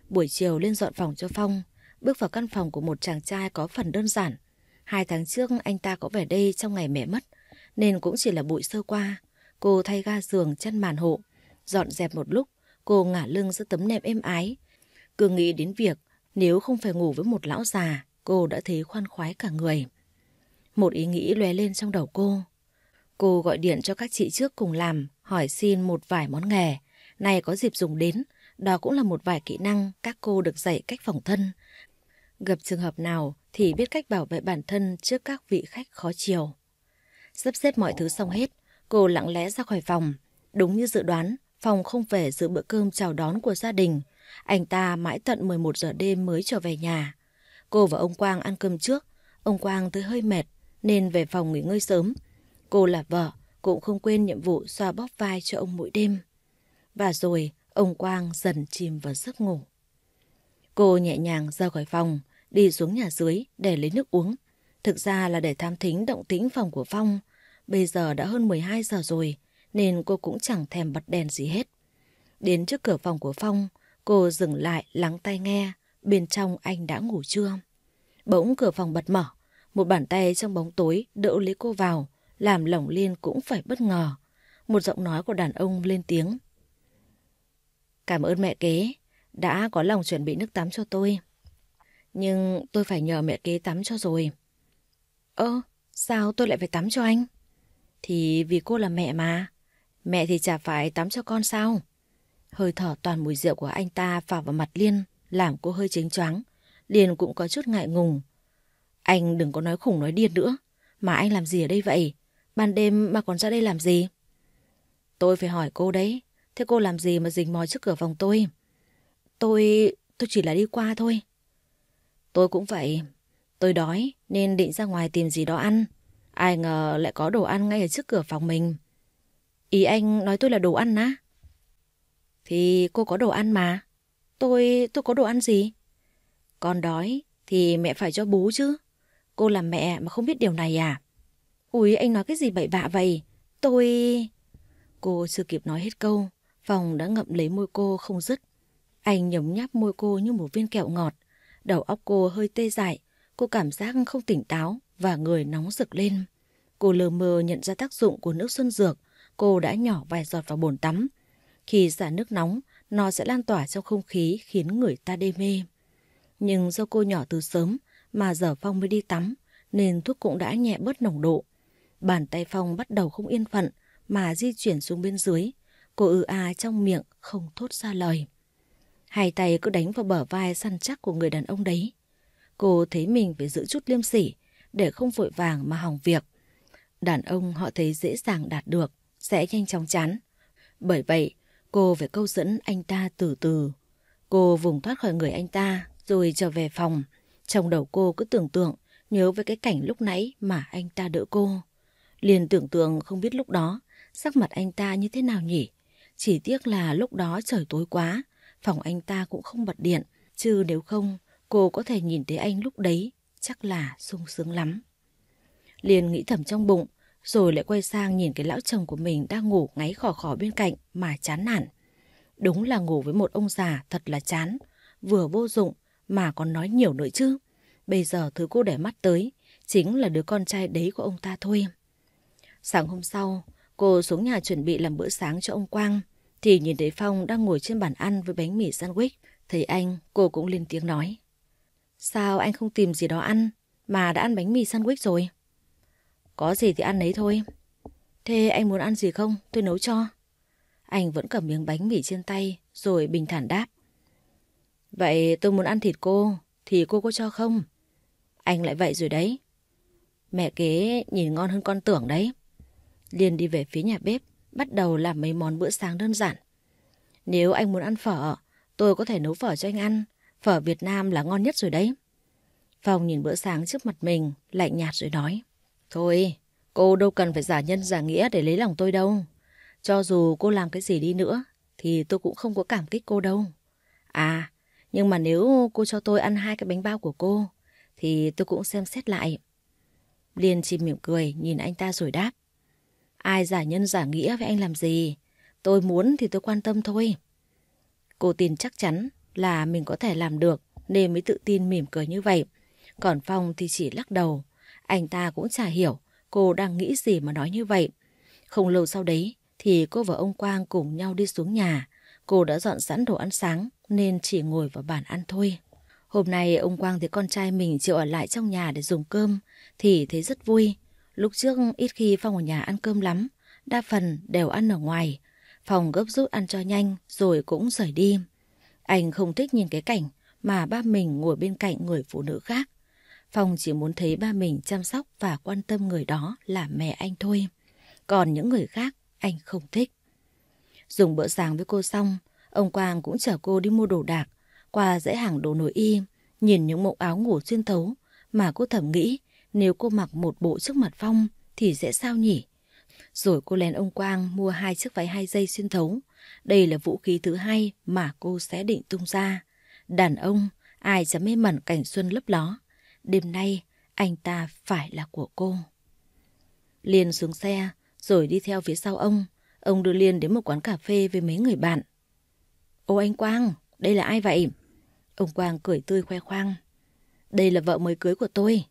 Speaker 1: Buổi chiều lên dọn phòng cho Phong, bước vào căn phòng của một chàng trai có phần đơn giản. Hai tháng trước anh ta có về đây trong ngày mẹ mất, nên cũng chỉ là bụi sơ qua. Cô thay ga giường chăn màn hộ, dọn dẹp một lúc, cô ngả lưng giữa tấm nệm êm ái. Cứ nghĩ đến việc nếu không phải ngủ với một lão già, cô đã thấy khoan khoái cả người. Một ý nghĩ lóe lên trong đầu cô. Cô gọi điện cho các chị trước cùng làm, hỏi xin một vài món nghề. Này có dịp dùng đến, đó cũng là một vài kỹ năng các cô được dạy cách phòng thân. Gặp trường hợp nào thì biết cách bảo vệ bản thân trước các vị khách khó chiều. Sắp xếp mọi thứ xong hết, cô lặng lẽ ra khỏi phòng. Đúng như dự đoán, phòng không về dự bữa cơm chào đón của gia đình, anh ta mãi tận 11 giờ đêm mới trở về nhà. Cô và ông Quang ăn cơm trước. Ông Quang thấy hơi mệt nên về phòng nghỉ ngơi sớm. Cô là vợ, cũng không quên nhiệm vụ xoa bóp vai cho ông mỗi đêm. Và rồi, ông Quang dần chìm vào giấc ngủ. Cô nhẹ nhàng ra khỏi phòng, đi xuống nhà dưới để lấy nước uống. Thực ra là để tham thính động tĩnh phòng của Phong. Bây giờ đã hơn 12 giờ rồi, nên cô cũng chẳng thèm bật đèn gì hết. Đến trước cửa phòng của Phong, Cô dừng lại lắng tai nghe, bên trong anh đã ngủ chưa? Bỗng cửa phòng bật mở, một bàn tay trong bóng tối đỡ lấy cô vào, làm lỏng liên cũng phải bất ngờ. Một giọng nói của đàn ông lên tiếng. Cảm ơn mẹ kế, đã có lòng chuẩn bị nước tắm cho tôi. Nhưng tôi phải nhờ mẹ kế tắm cho rồi. Ơ, sao tôi lại phải tắm cho anh? Thì vì cô là mẹ mà. Mẹ thì chả phải tắm cho con sao? Hơi thở toàn mùi rượu của anh ta phả vào mặt Liên, làm cô hơi chính choáng. Liên cũng có chút ngại ngùng. Anh đừng có nói khủng nói điên nữa. Mà anh làm gì ở đây vậy? Ban đêm mà còn ra đây làm gì? Tôi phải hỏi cô đấy. Thế cô làm gì mà dình mò trước cửa phòng tôi? Tôi... tôi chỉ là đi qua thôi. Tôi cũng vậy. Tôi đói nên định ra ngoài tìm gì đó ăn. Ai ngờ lại có đồ ăn ngay ở trước cửa phòng mình. Ý anh nói tôi là đồ ăn á? À? thì cô có đồ ăn mà. Tôi, tôi có đồ ăn gì? Con đói thì mẹ phải cho bú chứ. Cô là mẹ mà không biết điều này à? Ui, anh nói cái gì bậy bạ vậy? Tôi... Cô chưa kịp nói hết câu, phòng đã ngậm lấy môi cô không dứt. Anh nhấm nháp môi cô như một viên kẹo ngọt. Đầu óc cô hơi tê dại, cô cảm giác không tỉnh táo và người nóng rực lên. Cô lờ mờ nhận ra tác dụng của nước xuân dược, cô đã nhỏ vài giọt vào bồn tắm, khi xả nước nóng, nó sẽ lan tỏa trong không khí khiến người ta đê mê. Nhưng do cô nhỏ từ sớm mà giờ Phong mới đi tắm nên thuốc cũng đã nhẹ bớt nồng độ. Bàn tay Phong bắt đầu không yên phận mà di chuyển xuống bên dưới. Cô ư a trong miệng không thốt ra lời. Hai tay cứ đánh vào bờ vai săn chắc của người đàn ông đấy. Cô thấy mình phải giữ chút liêm sỉ để không vội vàng mà hỏng việc. Đàn ông họ thấy dễ dàng đạt được, sẽ nhanh chóng chán. Bởi vậy, Cô phải câu dẫn anh ta từ từ. Cô vùng thoát khỏi người anh ta rồi trở về phòng. Trong đầu cô cứ tưởng tượng, nhớ về cái cảnh lúc nãy mà anh ta đỡ cô. Liền tưởng tượng không biết lúc đó sắc mặt anh ta như thế nào nhỉ. Chỉ tiếc là lúc đó trời tối quá, phòng anh ta cũng không bật điện. Chứ nếu không, cô có thể nhìn thấy anh lúc đấy, chắc là sung sướng lắm. Liền nghĩ thầm trong bụng, rồi lại quay sang nhìn cái lão chồng của mình đang ngủ ngáy khò khò bên cạnh mà chán nản. Đúng là ngủ với một ông già thật là chán, vừa vô dụng mà còn nói nhiều nữa chứ. Bây giờ thứ cô để mắt tới chính là đứa con trai đấy của ông ta thôi. Sáng hôm sau, cô xuống nhà chuẩn bị làm bữa sáng cho ông Quang, thì nhìn thấy Phong đang ngồi trên bàn ăn với bánh mì sandwich. Thấy anh, cô cũng lên tiếng nói. Sao anh không tìm gì đó ăn, mà đã ăn bánh mì sandwich rồi? Có gì thì ăn lấy thôi. Thế anh muốn ăn gì không? Tôi nấu cho. Anh vẫn cầm miếng bánh mì trên tay, rồi bình thản đáp. Vậy tôi muốn ăn thịt cô, thì cô có cho không? Anh lại vậy rồi đấy. Mẹ kế nhìn ngon hơn con tưởng đấy. Liên đi về phía nhà bếp, bắt đầu làm mấy món bữa sáng đơn giản. Nếu anh muốn ăn phở, tôi có thể nấu phở cho anh ăn. Phở Việt Nam là ngon nhất rồi đấy. Phòng nhìn bữa sáng trước mặt mình, lạnh nhạt rồi nói. Thôi, cô đâu cần phải giả nhân giả nghĩa để lấy lòng tôi đâu. Cho dù cô làm cái gì đi nữa, thì tôi cũng không có cảm kích cô đâu. À, nhưng mà nếu cô cho tôi ăn hai cái bánh bao của cô, thì tôi cũng xem xét lại. Liên chìm mỉm cười nhìn anh ta rồi đáp. Ai giả nhân giả nghĩa với anh làm gì? Tôi muốn thì tôi quan tâm thôi. Cô tin chắc chắn là mình có thể làm được nên mới tự tin mỉm cười như vậy. Còn Phong thì chỉ lắc đầu, anh ta cũng chả hiểu cô đang nghĩ gì mà nói như vậy. Không lâu sau đấy thì cô và ông Quang cùng nhau đi xuống nhà. Cô đã dọn sẵn đồ ăn sáng nên chỉ ngồi vào bàn ăn thôi. Hôm nay ông Quang thấy con trai mình chịu ở lại trong nhà để dùng cơm thì thấy rất vui. Lúc trước ít khi Phong ở nhà ăn cơm lắm, đa phần đều ăn ở ngoài. Phong gấp rút ăn cho nhanh rồi cũng rời đi. Anh không thích nhìn cái cảnh mà ba mình ngồi bên cạnh người phụ nữ khác. Phong chỉ muốn thấy ba mình chăm sóc và quan tâm người đó là mẹ anh thôi. Còn những người khác, anh không thích. Dùng bữa sáng với cô xong, ông Quang cũng chở cô đi mua đồ đạc, qua dãy hàng đồ nội y, nhìn những mẫu áo ngủ xuyên thấu mà cô thầm nghĩ nếu cô mặc một bộ trước mặt Phong thì sẽ sao nhỉ? Rồi cô lén ông Quang mua hai chiếc váy hai dây xuyên thấu. Đây là vũ khí thứ hai mà cô sẽ định tung ra. Đàn ông, ai dám mê mẩn cảnh xuân lấp ló. Đêm nay, anh ta phải là của cô. Liên xuống xe, rồi đi theo phía sau ông. Ông đưa Liên đến một quán cà phê với mấy người bạn. Ô anh Quang, đây là ai vậy? Ông Quang cười tươi khoe khoang. Đây là vợ mới cưới của tôi.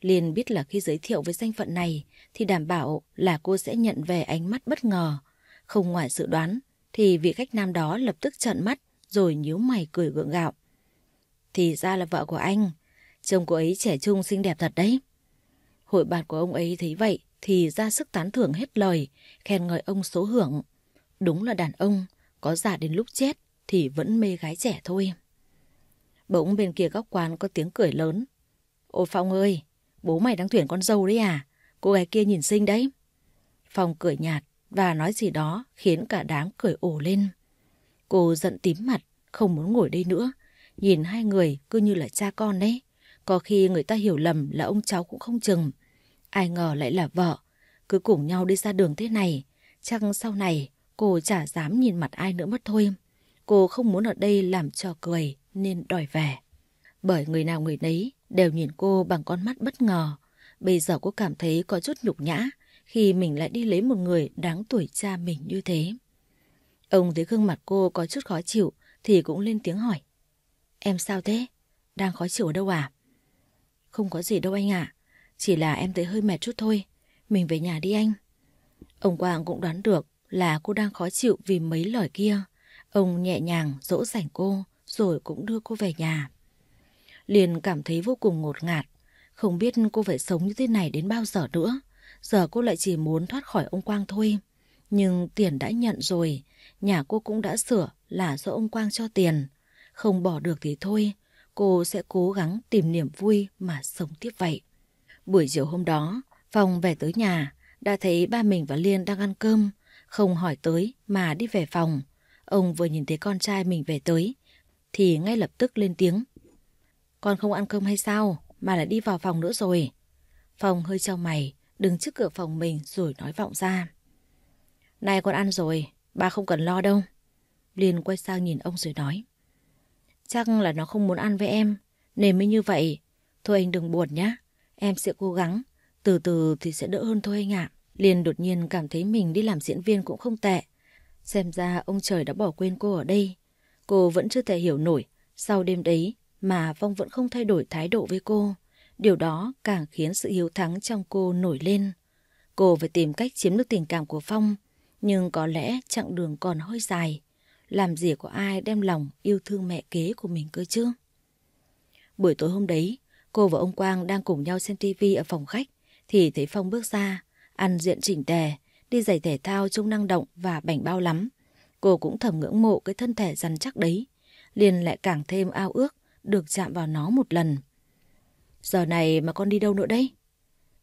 Speaker 1: Liên biết là khi giới thiệu với danh phận này thì đảm bảo là cô sẽ nhận về ánh mắt bất ngờ. Không ngoài dự đoán thì vị khách nam đó lập tức trợn mắt rồi nhíu mày cười gượng gạo. Thì ra là vợ của anh, chồng cô ấy trẻ trung xinh đẹp thật đấy. Hội bạn của ông ấy thấy vậy thì ra sức tán thưởng hết lời, khen ngợi ông số hưởng. Đúng là đàn ông, có già đến lúc chết thì vẫn mê gái trẻ thôi. Bỗng bên kia góc quán có tiếng cười lớn. Ôi Phong ơi, bố mày đang tuyển con dâu đấy à? Cô gái kia nhìn xinh đấy. Phong cười nhạt và nói gì đó khiến cả đám cười ồ lên. Cô giận tím mặt, không muốn ngồi đây nữa. Nhìn hai người cứ như là cha con đấy. Có khi người ta hiểu lầm là ông cháu cũng không chừng. Ai ngờ lại là vợ. Cứ cùng nhau đi ra đường thế này. Chắc sau này cô chả dám nhìn mặt ai nữa mất thôi. Cô không muốn ở đây làm trò cười nên đòi về. Bởi người nào người nấy đều nhìn cô bằng con mắt bất ngờ. Bây giờ cô cảm thấy có chút nhục nhã khi mình lại đi lấy một người đáng tuổi cha mình như thế. Ông thấy gương mặt cô có chút khó chịu thì cũng lên tiếng hỏi. Em sao thế? Đang khó chịu ở đâu à? Không có gì đâu anh ạ. Chỉ là em thấy hơi mệt chút thôi. Mình về nhà đi anh. Ông Quang cũng đoán được là cô đang khó chịu vì mấy lời kia. Ông nhẹ nhàng dỗ dành cô rồi cũng đưa cô về nhà. Liền cảm thấy vô cùng ngột ngạt. Không biết cô phải sống như thế này đến bao giờ nữa. Giờ cô lại chỉ muốn thoát khỏi ông Quang thôi. Nhưng tiền đã nhận rồi. Nhà cô cũng đã sửa là do ông Quang cho tiền. Không bỏ được thì thôi cô sẽ cố gắng tìm niềm vui mà sống tiếp vậy. Buổi chiều hôm đó, Phong về tới nhà, đã thấy ba mình và Liên đang ăn cơm, không hỏi tới mà đi về phòng. Ông vừa nhìn thấy con trai mình về tới, thì ngay lập tức lên tiếng. Con không ăn cơm hay sao, mà lại đi vào phòng nữa rồi. Phong hơi trao mày, đứng trước cửa phòng mình rồi nói vọng ra. Này con ăn rồi, ba không cần lo đâu. Liên quay sang nhìn ông rồi nói. Chắc là nó không muốn ăn với em, nên mới như vậy. Thôi anh đừng buồn nhá em sẽ cố gắng, từ từ thì sẽ đỡ hơn thôi anh ạ. liền đột nhiên cảm thấy mình đi làm diễn viên cũng không tệ. Xem ra ông trời đã bỏ quên cô ở đây. Cô vẫn chưa thể hiểu nổi, sau đêm đấy mà phong vẫn không thay đổi thái độ với cô. Điều đó càng khiến sự hiếu thắng trong cô nổi lên. Cô phải tìm cách chiếm được tình cảm của Phong, nhưng có lẽ chặng đường còn hơi dài làm gì có ai đem lòng yêu thương mẹ kế của mình cơ chứ. Buổi tối hôm đấy, cô và ông Quang đang cùng nhau xem TV ở phòng khách thì thấy Phong bước ra, ăn diện chỉnh tề, đi giày thể thao trông năng động và bảnh bao lắm. Cô cũng thầm ngưỡng mộ cái thân thể rắn chắc đấy, liền lại càng thêm ao ước được chạm vào nó một lần. Giờ này mà con đi đâu nữa đây?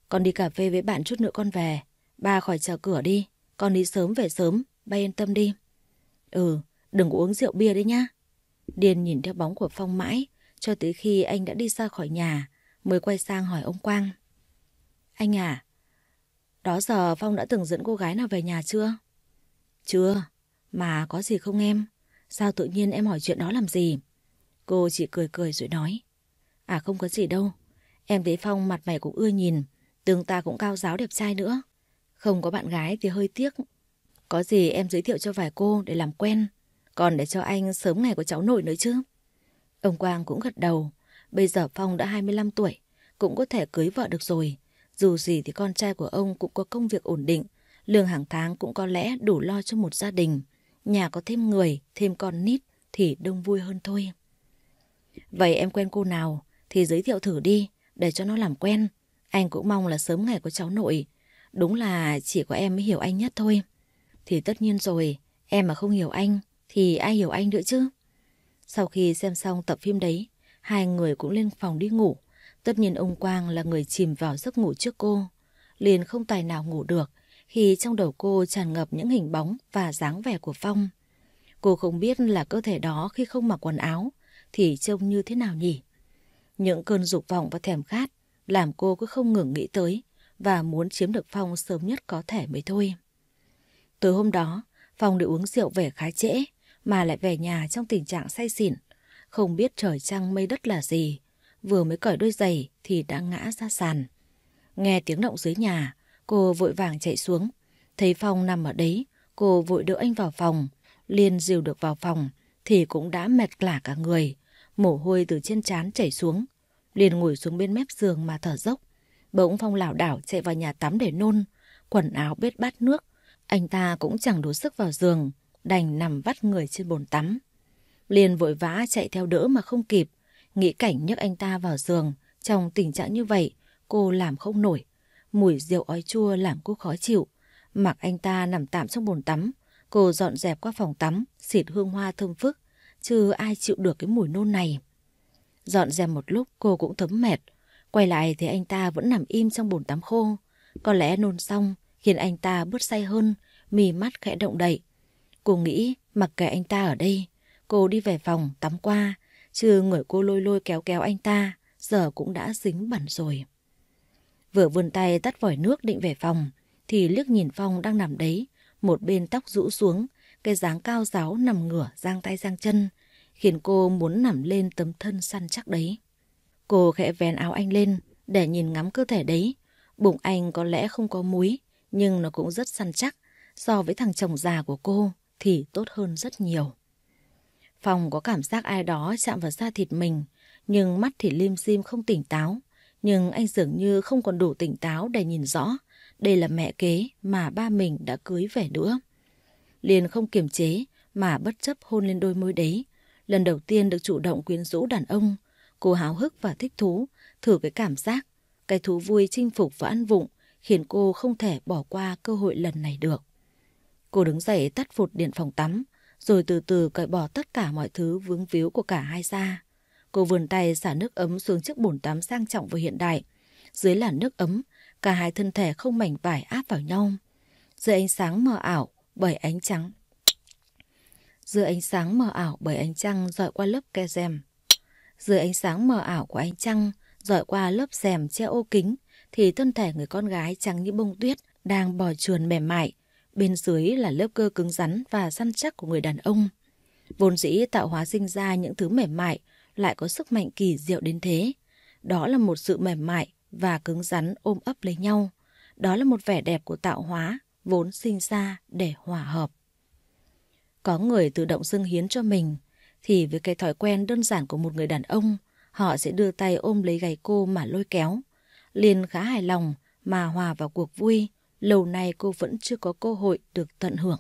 Speaker 1: Con đi cà phê với bạn chút nữa con về. Ba khỏi chờ cửa đi. Con đi sớm về sớm. Ba yên tâm đi. Ừ, đừng uống rượu bia đấy nhá. Điền nhìn theo bóng của Phong mãi, cho tới khi anh đã đi ra khỏi nhà, mới quay sang hỏi ông Quang. Anh à, đó giờ Phong đã từng dẫn cô gái nào về nhà chưa? Chưa, mà có gì không em? Sao tự nhiên em hỏi chuyện đó làm gì? Cô chỉ cười cười rồi nói. À không có gì đâu, em thấy Phong mặt mày cũng ưa nhìn, tương ta cũng cao giáo đẹp trai nữa. Không có bạn gái thì hơi tiếc. Có gì em giới thiệu cho vài cô để làm quen còn để cho anh sớm ngày của cháu nổi nữa chứ. Ông Quang cũng gật đầu, bây giờ Phong đã 25 tuổi, cũng có thể cưới vợ được rồi. Dù gì thì con trai của ông cũng có công việc ổn định, lương hàng tháng cũng có lẽ đủ lo cho một gia đình. Nhà có thêm người, thêm con nít thì đông vui hơn thôi. Vậy em quen cô nào thì giới thiệu thử đi, để cho nó làm quen. Anh cũng mong là sớm ngày của cháu nội. Đúng là chỉ có em mới hiểu anh nhất thôi. Thì tất nhiên rồi, em mà không hiểu anh thì ai hiểu anh nữa chứ? Sau khi xem xong tập phim đấy, hai người cũng lên phòng đi ngủ. Tất nhiên ông Quang là người chìm vào giấc ngủ trước cô. Liền không tài nào ngủ được khi trong đầu cô tràn ngập những hình bóng và dáng vẻ của Phong. Cô không biết là cơ thể đó khi không mặc quần áo thì trông như thế nào nhỉ? Những cơn dục vọng và thèm khát làm cô cứ không ngừng nghĩ tới và muốn chiếm được Phong sớm nhất có thể mới thôi. Tối hôm đó, Phong đã uống rượu về khá trễ mà lại về nhà trong tình trạng say xỉn, không biết trời trăng mây đất là gì, vừa mới cởi đôi giày thì đã ngã ra sàn. Nghe tiếng động dưới nhà, cô vội vàng chạy xuống, thấy Phong nằm ở đấy, cô vội đỡ anh vào phòng, liền dìu được vào phòng thì cũng đã mệt lả cả người, mồ hôi từ trên trán chảy xuống, liền ngồi xuống bên mép giường mà thở dốc. Bỗng Phong lảo đảo chạy vào nhà tắm để nôn, quần áo bết bát nước, anh ta cũng chẳng đủ sức vào giường, đành nằm vắt người trên bồn tắm. liền vội vã chạy theo đỡ mà không kịp, nghĩ cảnh nhấc anh ta vào giường, trong tình trạng như vậy, cô làm không nổi. Mùi rượu ói chua làm cô khó chịu. Mặc anh ta nằm tạm trong bồn tắm, cô dọn dẹp qua phòng tắm, xịt hương hoa thơm phức, chứ ai chịu được cái mùi nôn này. Dọn dẹp một lúc cô cũng thấm mệt, quay lại thì anh ta vẫn nằm im trong bồn tắm khô. Có lẽ nôn xong khiến anh ta bớt say hơn, mì mắt khẽ động đậy. Cô nghĩ mặc kệ anh ta ở đây, cô đi về phòng tắm qua, chứ người cô lôi lôi kéo kéo anh ta, giờ cũng đã dính bẩn rồi. Vừa vươn tay tắt vòi nước định về phòng, thì liếc nhìn Phong đang nằm đấy, một bên tóc rũ xuống, cái dáng cao giáo nằm ngửa giang tay giang chân, khiến cô muốn nằm lên tấm thân săn chắc đấy. Cô khẽ vén áo anh lên để nhìn ngắm cơ thể đấy. Bụng anh có lẽ không có múi, nhưng nó cũng rất săn chắc so với thằng chồng già của cô thì tốt hơn rất nhiều. Phòng có cảm giác ai đó chạm vào da thịt mình, nhưng mắt thì lim dim không tỉnh táo. Nhưng anh dường như không còn đủ tỉnh táo để nhìn rõ. Đây là mẹ kế mà ba mình đã cưới về nữa. Liền không kiềm chế mà bất chấp hôn lên đôi môi đấy. Lần đầu tiên được chủ động quyến rũ đàn ông, cô háo hức và thích thú, thử cái cảm giác. Cái thú vui chinh phục và ăn vụng khiến cô không thể bỏ qua cơ hội lần này được. Cô đứng dậy tắt phụt điện phòng tắm, rồi từ từ cởi bỏ tất cả mọi thứ vướng víu của cả hai ra. Cô vườn tay xả nước ấm xuống chiếc bồn tắm sang trọng và hiện đại. Dưới làn nước ấm, cả hai thân thể không mảnh vải áp vào nhau. Dưới ánh sáng mờ ảo bởi ánh trắng. Dưới ánh sáng mờ ảo bởi ánh trăng dọi qua lớp ke rèm. Dưới ánh sáng mờ ảo của ánh trăng dọi qua lớp rèm che ô kính thì thân thể người con gái trắng như bông tuyết đang bò chuồn mềm mại, bên dưới là lớp cơ cứng rắn và săn chắc của người đàn ông. Vốn dĩ tạo hóa sinh ra những thứ mềm mại, lại có sức mạnh kỳ diệu đến thế. Đó là một sự mềm mại và cứng rắn ôm ấp lấy nhau. Đó là một vẻ đẹp của tạo hóa, vốn sinh ra để hòa hợp. Có người tự động dâng hiến cho mình, thì với cái thói quen đơn giản của một người đàn ông, họ sẽ đưa tay ôm lấy gáy cô mà lôi kéo. Liền khá hài lòng mà hòa vào cuộc vui, lâu nay cô vẫn chưa có cơ hội được tận hưởng.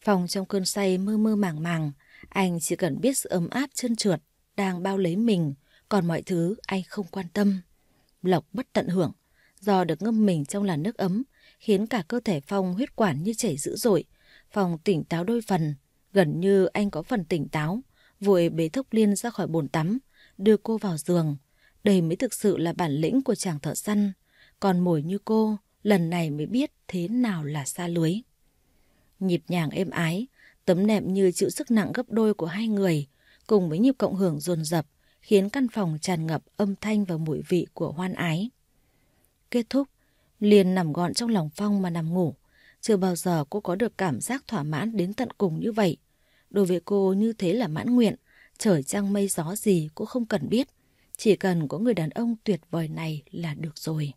Speaker 1: Phòng trong cơn say mơ mơ màng màng, anh chỉ cần biết sự ấm áp chân trượt đang bao lấy mình, còn mọi thứ anh không quan tâm. Lộc bất tận hưởng, do được ngâm mình trong làn nước ấm, khiến cả cơ thể Phong huyết quản như chảy dữ dội. Phong tỉnh táo đôi phần, gần như anh có phần tỉnh táo, vội bế thốc liên ra khỏi bồn tắm, đưa cô vào giường. Đây mới thực sự là bản lĩnh của chàng thợ săn, còn mồi như cô lần này mới biết thế nào là xa lưới. Nhịp nhàng êm ái, tấm nệm như chịu sức nặng gấp đôi của hai người, cùng với nhịp cộng hưởng dồn dập, khiến căn phòng tràn ngập âm thanh và mùi vị của hoan ái. Kết thúc, liền nằm gọn trong lòng Phong mà nằm ngủ. Chưa bao giờ cô có được cảm giác thỏa mãn đến tận cùng như vậy. Đối với cô như thế là mãn nguyện, trời trăng mây gió gì cũng không cần biết. Chỉ cần có người đàn ông tuyệt vời này là được rồi.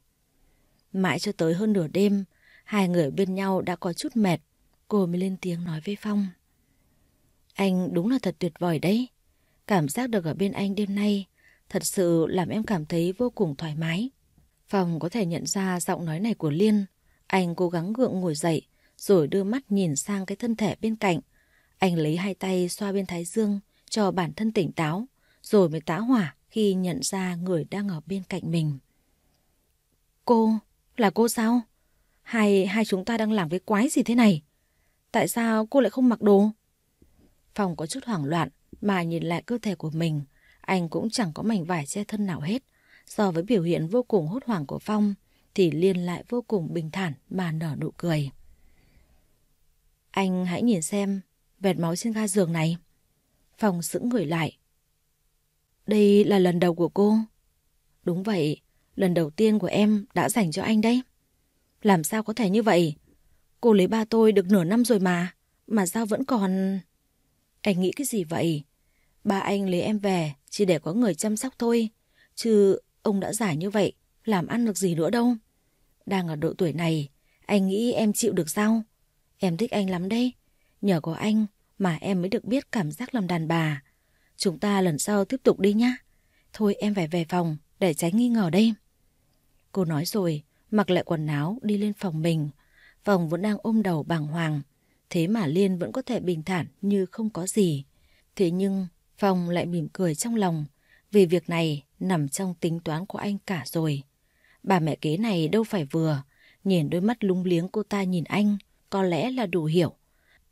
Speaker 1: Mãi cho tới hơn nửa đêm, hai người bên nhau đã có chút mệt, cô mới lên tiếng nói với Phong. Anh đúng là thật tuyệt vời đấy. Cảm giác được ở bên anh đêm nay thật sự làm em cảm thấy vô cùng thoải mái. Phong có thể nhận ra giọng nói này của Liên. Anh cố gắng gượng ngồi dậy rồi đưa mắt nhìn sang cái thân thể bên cạnh. Anh lấy hai tay xoa bên thái dương cho bản thân tỉnh táo rồi mới tá hỏa khi nhận ra người đang ở bên cạnh mình. Cô... Là cô sao? Hay hai chúng ta đang làm cái quái gì thế này? Tại sao cô lại không mặc đồ? Phòng có chút hoảng loạn mà nhìn lại cơ thể của mình. Anh cũng chẳng có mảnh vải che thân nào hết. So với biểu hiện vô cùng hốt hoảng của Phong thì Liên lại vô cùng bình thản mà nở nụ cười. Anh hãy nhìn xem vệt máu trên ga giường này. Phong sững người lại. Đây là lần đầu của cô. Đúng vậy, lần đầu tiên của em đã dành cho anh đấy. Làm sao có thể như vậy? Cô lấy ba tôi được nửa năm rồi mà, mà sao vẫn còn... Anh nghĩ cái gì vậy? Ba anh lấy em về chỉ để có người chăm sóc thôi, chứ ông đã già như vậy, làm ăn được gì nữa đâu. Đang ở độ tuổi này, anh nghĩ em chịu được sao? Em thích anh lắm đấy, nhờ có anh mà em mới được biết cảm giác làm đàn bà. Chúng ta lần sau tiếp tục đi nhá. Thôi em phải về phòng để tránh nghi ngờ đây. Cô nói rồi, mặc lại quần áo đi lên phòng mình. Phòng vẫn đang ôm đầu bàng hoàng. Thế mà Liên vẫn có thể bình thản như không có gì. Thế nhưng phòng lại mỉm cười trong lòng. Vì việc này nằm trong tính toán của anh cả rồi. Bà mẹ kế này đâu phải vừa. Nhìn đôi mắt lúng liếng cô ta nhìn anh, có lẽ là đủ hiểu.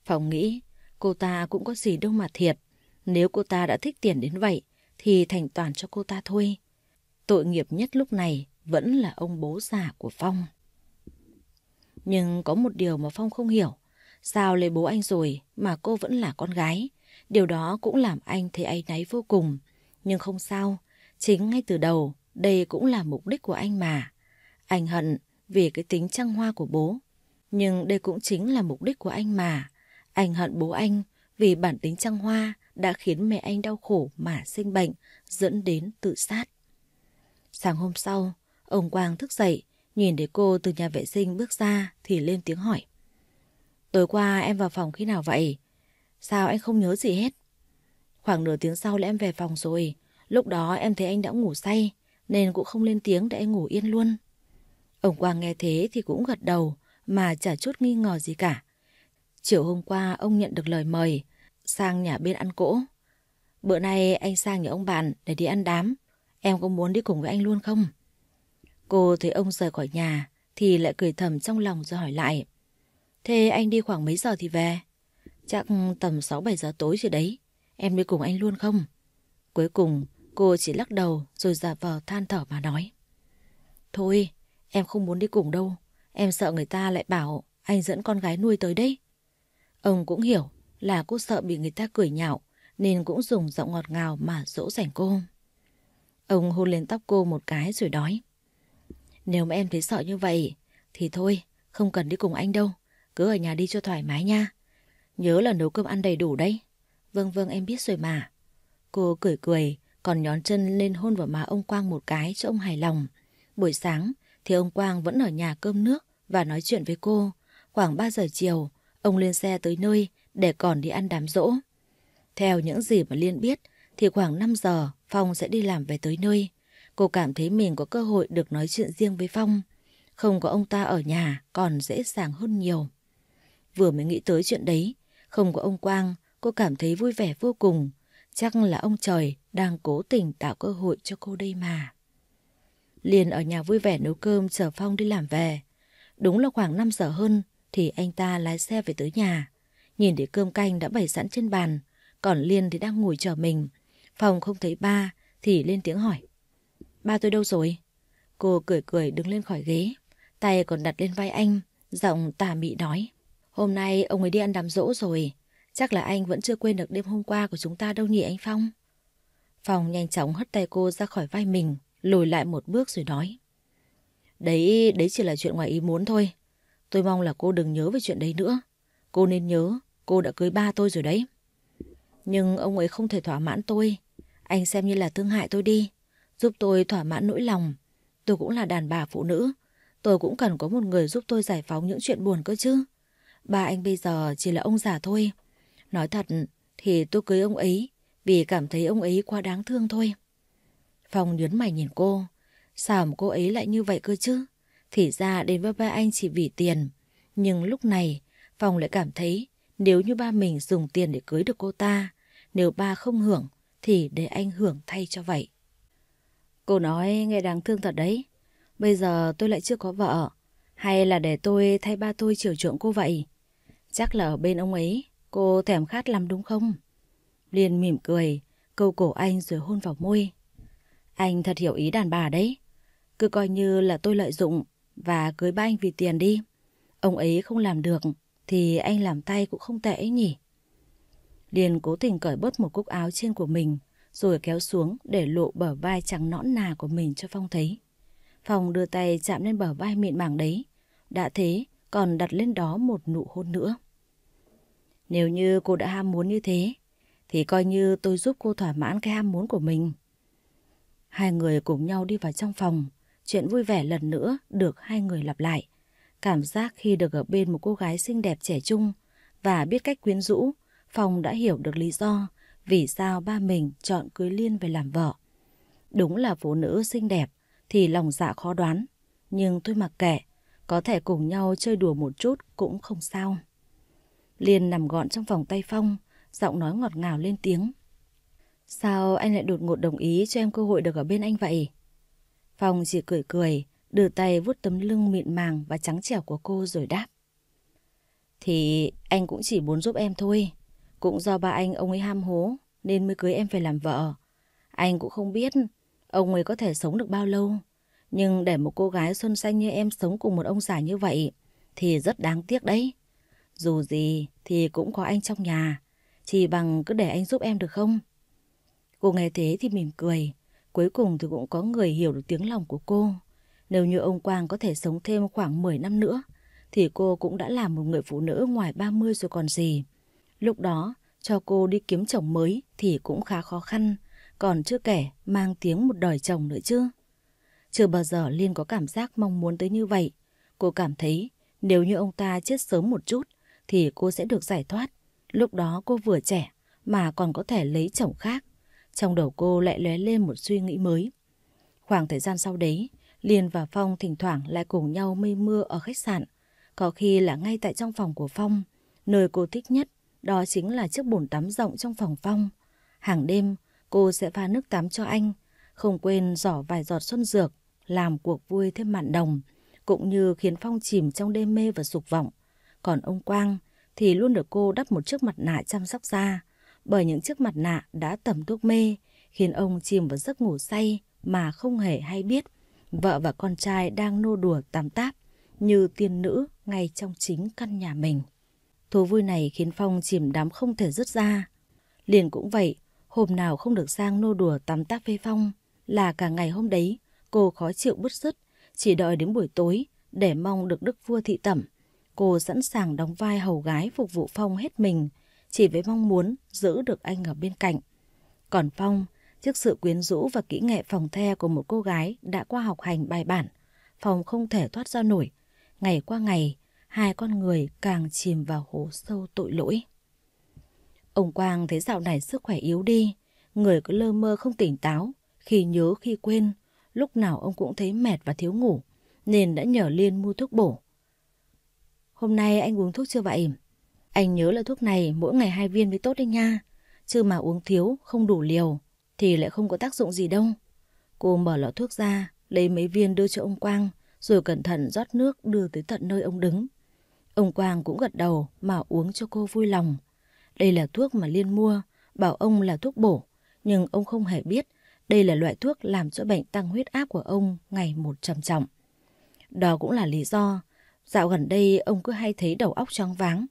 Speaker 1: phòng nghĩ cô ta cũng có gì đâu mà thiệt. Nếu cô ta đã thích tiền đến vậy, thì thành toàn cho cô ta thôi. Tội nghiệp nhất lúc này vẫn là ông bố già của Phong. Nhưng có một điều mà Phong không hiểu. Sao lấy bố anh rồi mà cô vẫn là con gái? Điều đó cũng làm anh thấy áy náy vô cùng. Nhưng không sao, chính ngay từ đầu đây cũng là mục đích của anh mà. Anh hận vì cái tính trăng hoa của bố. Nhưng đây cũng chính là mục đích của anh mà. Anh hận bố anh vì bản tính trăng hoa đã khiến mẹ anh đau khổ mà sinh bệnh dẫn đến tự sát. Sáng hôm sau, Ông Quang thức dậy, nhìn thấy cô từ nhà vệ sinh bước ra thì lên tiếng hỏi. Tối qua em vào phòng khi nào vậy? Sao anh không nhớ gì hết? Khoảng nửa tiếng sau là em về phòng rồi. Lúc đó em thấy anh đã ngủ say, nên cũng không lên tiếng để anh ngủ yên luôn. Ông Quang nghe thế thì cũng gật đầu, mà chả chút nghi ngờ gì cả. Chiều hôm qua ông nhận được lời mời, sang nhà bên ăn cỗ. Bữa nay anh sang nhà ông bạn để đi ăn đám. Em có muốn đi cùng với anh luôn không? Cô thấy ông rời khỏi nhà thì lại cười thầm trong lòng rồi hỏi lại. Thế anh đi khoảng mấy giờ thì về? Chắc tầm 6-7 giờ tối rồi đấy. Em đi cùng anh luôn không? Cuối cùng cô chỉ lắc đầu rồi giả vờ than thở mà nói. Thôi, em không muốn đi cùng đâu. Em sợ người ta lại bảo anh dẫn con gái nuôi tới đấy. Ông cũng hiểu là cô sợ bị người ta cười nhạo nên cũng dùng giọng ngọt ngào mà dỗ dành cô. Ông hôn lên tóc cô một cái rồi đói. Nếu mà em thấy sợ như vậy, thì thôi, không cần đi cùng anh đâu. Cứ ở nhà đi cho thoải mái nha. Nhớ là nấu cơm ăn đầy đủ đấy. Vâng vâng em biết rồi mà. Cô cười cười, còn nhón chân lên hôn vào má ông Quang một cái cho ông hài lòng. Buổi sáng thì ông Quang vẫn ở nhà cơm nước và nói chuyện với cô. Khoảng 3 giờ chiều, ông lên xe tới nơi để còn đi ăn đám rỗ. Theo những gì mà Liên biết thì khoảng 5 giờ Phong sẽ đi làm về tới nơi. Cô cảm thấy mình có cơ hội được nói chuyện riêng với Phong. Không có ông ta ở nhà còn dễ dàng hơn nhiều. Vừa mới nghĩ tới chuyện đấy, không có ông Quang, cô cảm thấy vui vẻ vô cùng. Chắc là ông trời đang cố tình tạo cơ hội cho cô đây mà. Liền ở nhà vui vẻ nấu cơm chờ Phong đi làm về. Đúng là khoảng 5 giờ hơn thì anh ta lái xe về tới nhà. Nhìn thấy cơm canh đã bày sẵn trên bàn, còn Liên thì đang ngồi chờ mình. Phong không thấy ba thì lên tiếng hỏi. Ba tôi đâu rồi? Cô cười cười đứng lên khỏi ghế, tay còn đặt lên vai anh, giọng tà mị nói. Hôm nay ông ấy đi ăn đám rỗ rồi, chắc là anh vẫn chưa quên được đêm hôm qua của chúng ta đâu nhỉ anh Phong? Phong nhanh chóng hất tay cô ra khỏi vai mình, lùi lại một bước rồi nói. Đấy, đấy chỉ là chuyện ngoài ý muốn thôi. Tôi mong là cô đừng nhớ về chuyện đấy nữa. Cô nên nhớ, cô đã cưới ba tôi rồi đấy. Nhưng ông ấy không thể thỏa mãn tôi. Anh xem như là thương hại tôi đi giúp tôi thỏa mãn nỗi lòng. Tôi cũng là đàn bà phụ nữ, tôi cũng cần có một người giúp tôi giải phóng những chuyện buồn cơ chứ. Ba anh bây giờ chỉ là ông già thôi. Nói thật thì tôi cưới ông ấy vì cảm thấy ông ấy quá đáng thương thôi. Phong nhớn mày nhìn cô, sao mà cô ấy lại như vậy cơ chứ? Thì ra đến với ba anh chỉ vì tiền. Nhưng lúc này, Phong lại cảm thấy nếu như ba mình dùng tiền để cưới được cô ta, nếu ba không hưởng thì để anh hưởng thay cho vậy. Cô nói nghe đáng thương thật đấy. Bây giờ tôi lại chưa có vợ. Hay là để tôi thay ba tôi chiều chuộng cô vậy? Chắc là ở bên ông ấy, cô thèm khát lắm đúng không? Liên mỉm cười, câu cổ anh rồi hôn vào môi. Anh thật hiểu ý đàn bà đấy. Cứ coi như là tôi lợi dụng và cưới ba anh vì tiền đi. Ông ấy không làm được thì anh làm tay cũng không tệ ấy nhỉ. Liên cố tình cởi bớt một cúc áo trên của mình rồi kéo xuống để lộ bờ vai trắng nõn nà của mình cho Phong thấy. Phong đưa tay chạm lên bờ vai mịn màng đấy, đã thế còn đặt lên đó một nụ hôn nữa. Nếu như cô đã ham muốn như thế, thì coi như tôi giúp cô thỏa mãn cái ham muốn của mình. Hai người cùng nhau đi vào trong phòng, chuyện vui vẻ lần nữa được hai người lặp lại. Cảm giác khi được ở bên một cô gái xinh đẹp trẻ trung và biết cách quyến rũ, Phong đã hiểu được lý do vì sao ba mình chọn cưới Liên về làm vợ. Đúng là phụ nữ xinh đẹp thì lòng dạ khó đoán, nhưng tôi mặc kệ, có thể cùng nhau chơi đùa một chút cũng không sao. Liên nằm gọn trong vòng tay Phong, giọng nói ngọt ngào lên tiếng. Sao anh lại đột ngột đồng ý cho em cơ hội được ở bên anh vậy? Phong chỉ cười cười, đưa tay vuốt tấm lưng mịn màng và trắng trẻo của cô rồi đáp. Thì anh cũng chỉ muốn giúp em thôi. Cũng do ba anh ông ấy ham hố nên mới cưới em về làm vợ. Anh cũng không biết ông ấy có thể sống được bao lâu. Nhưng để một cô gái xuân xanh như em sống cùng một ông già như vậy thì rất đáng tiếc đấy. Dù gì thì cũng có anh trong nhà. Chỉ bằng cứ để anh giúp em được không? Cô nghe thế thì mỉm cười. Cuối cùng thì cũng có người hiểu được tiếng lòng của cô. Nếu như ông Quang có thể sống thêm khoảng 10 năm nữa thì cô cũng đã là một người phụ nữ ngoài 30 rồi còn gì. Lúc đó, cho cô đi kiếm chồng mới thì cũng khá khó khăn, còn chưa kể mang tiếng một đời chồng nữa chứ. Chưa bao giờ Liên có cảm giác mong muốn tới như vậy. Cô cảm thấy nếu như ông ta chết sớm một chút thì cô sẽ được giải thoát. Lúc đó cô vừa trẻ mà còn có thể lấy chồng khác. Trong đầu cô lại lóe lên một suy nghĩ mới. Khoảng thời gian sau đấy, Liên và Phong thỉnh thoảng lại cùng nhau mây mưa ở khách sạn. Có khi là ngay tại trong phòng của Phong, nơi cô thích nhất đó chính là chiếc bồn tắm rộng trong phòng phong. Hàng đêm, cô sẽ pha nước tắm cho anh, không quên giỏ vài giọt xuân dược, làm cuộc vui thêm mặn đồng, cũng như khiến Phong chìm trong đêm mê và dục vọng. Còn ông Quang thì luôn được cô đắp một chiếc mặt nạ chăm sóc da, bởi những chiếc mặt nạ đã tẩm thuốc mê, khiến ông chìm vào giấc ngủ say mà không hề hay biết. Vợ và con trai đang nô đùa tắm táp như tiên nữ ngay trong chính căn nhà mình. Thú vui này khiến Phong chìm đắm không thể rứt ra. Liền cũng vậy, hôm nào không được sang nô đùa tắm tác với Phong, là cả ngày hôm đấy cô khó chịu bứt rứt, chỉ đợi đến buổi tối để mong được đức vua thị tẩm. Cô sẵn sàng đóng vai hầu gái phục vụ Phong hết mình, chỉ với mong muốn giữ được anh ở bên cạnh. Còn Phong, trước sự quyến rũ và kỹ nghệ phòng the của một cô gái đã qua học hành bài bản, Phong không thể thoát ra nổi. Ngày qua ngày, hai con người càng chìm vào hố sâu tội lỗi. Ông Quang thấy dạo này sức khỏe yếu đi, người cứ lơ mơ không tỉnh táo, khi nhớ khi quên, lúc nào ông cũng thấy mệt và thiếu ngủ, nên đã nhờ Liên mua thuốc bổ. Hôm nay anh uống thuốc chưa vậy? Anh nhớ là thuốc này mỗi ngày hai viên mới tốt đấy nha, chứ mà uống thiếu, không đủ liều, thì lại không có tác dụng gì đâu. Cô mở lọ thuốc ra, lấy mấy viên đưa cho ông Quang, rồi cẩn thận rót nước đưa tới tận nơi ông đứng. Ông Quang cũng gật đầu mà uống cho cô vui lòng. Đây là thuốc mà Liên mua, bảo ông là thuốc bổ, nhưng ông không hề biết đây là loại thuốc làm cho bệnh tăng huyết áp của ông ngày một trầm trọng. Đó cũng là lý do dạo gần đây ông cứ hay thấy đầu óc choáng váng,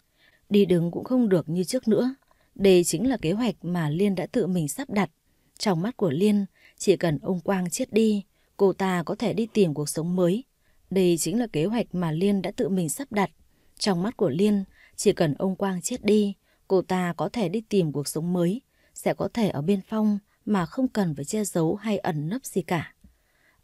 Speaker 1: đi đứng cũng không được như trước nữa. Đây chính là kế hoạch mà Liên đã tự mình sắp đặt. Trong mắt của Liên, chỉ cần ông Quang chết đi, cô ta có thể đi tìm cuộc sống mới. Đây chính là kế hoạch mà Liên đã tự mình sắp đặt trong mắt của Liên, chỉ cần ông Quang chết đi, cô ta có thể đi tìm cuộc sống mới, sẽ có thể ở bên phong mà không cần phải che giấu hay ẩn nấp gì cả.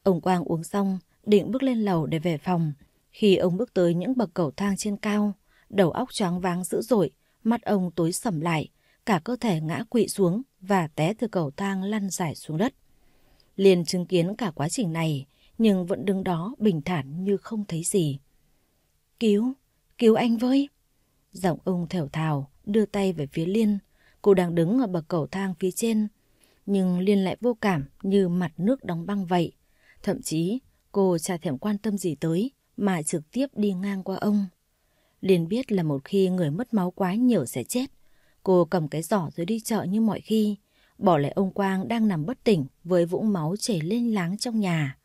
Speaker 1: Ông Quang uống xong, định bước lên lầu để về phòng. Khi ông bước tới những bậc cầu thang trên cao, đầu óc choáng váng dữ dội, mắt ông tối sầm lại, cả cơ thể ngã quỵ xuống và té từ cầu thang lăn dài xuống đất. liên chứng kiến cả quá trình này, nhưng vẫn đứng đó bình thản như không thấy gì. Cứu! cứu anh với. Giọng ông thều thào, đưa tay về phía Liên. Cô đang đứng ở bậc cầu thang phía trên. Nhưng Liên lại vô cảm như mặt nước đóng băng vậy. Thậm chí, cô chả thèm quan tâm gì tới, mà trực tiếp đi ngang qua ông. Liên biết là một khi người mất máu quá nhiều sẽ chết. Cô cầm cái giỏ rồi đi chợ như mọi khi, bỏ lại ông Quang đang nằm bất tỉnh với vũng máu chảy lên láng trong nhà.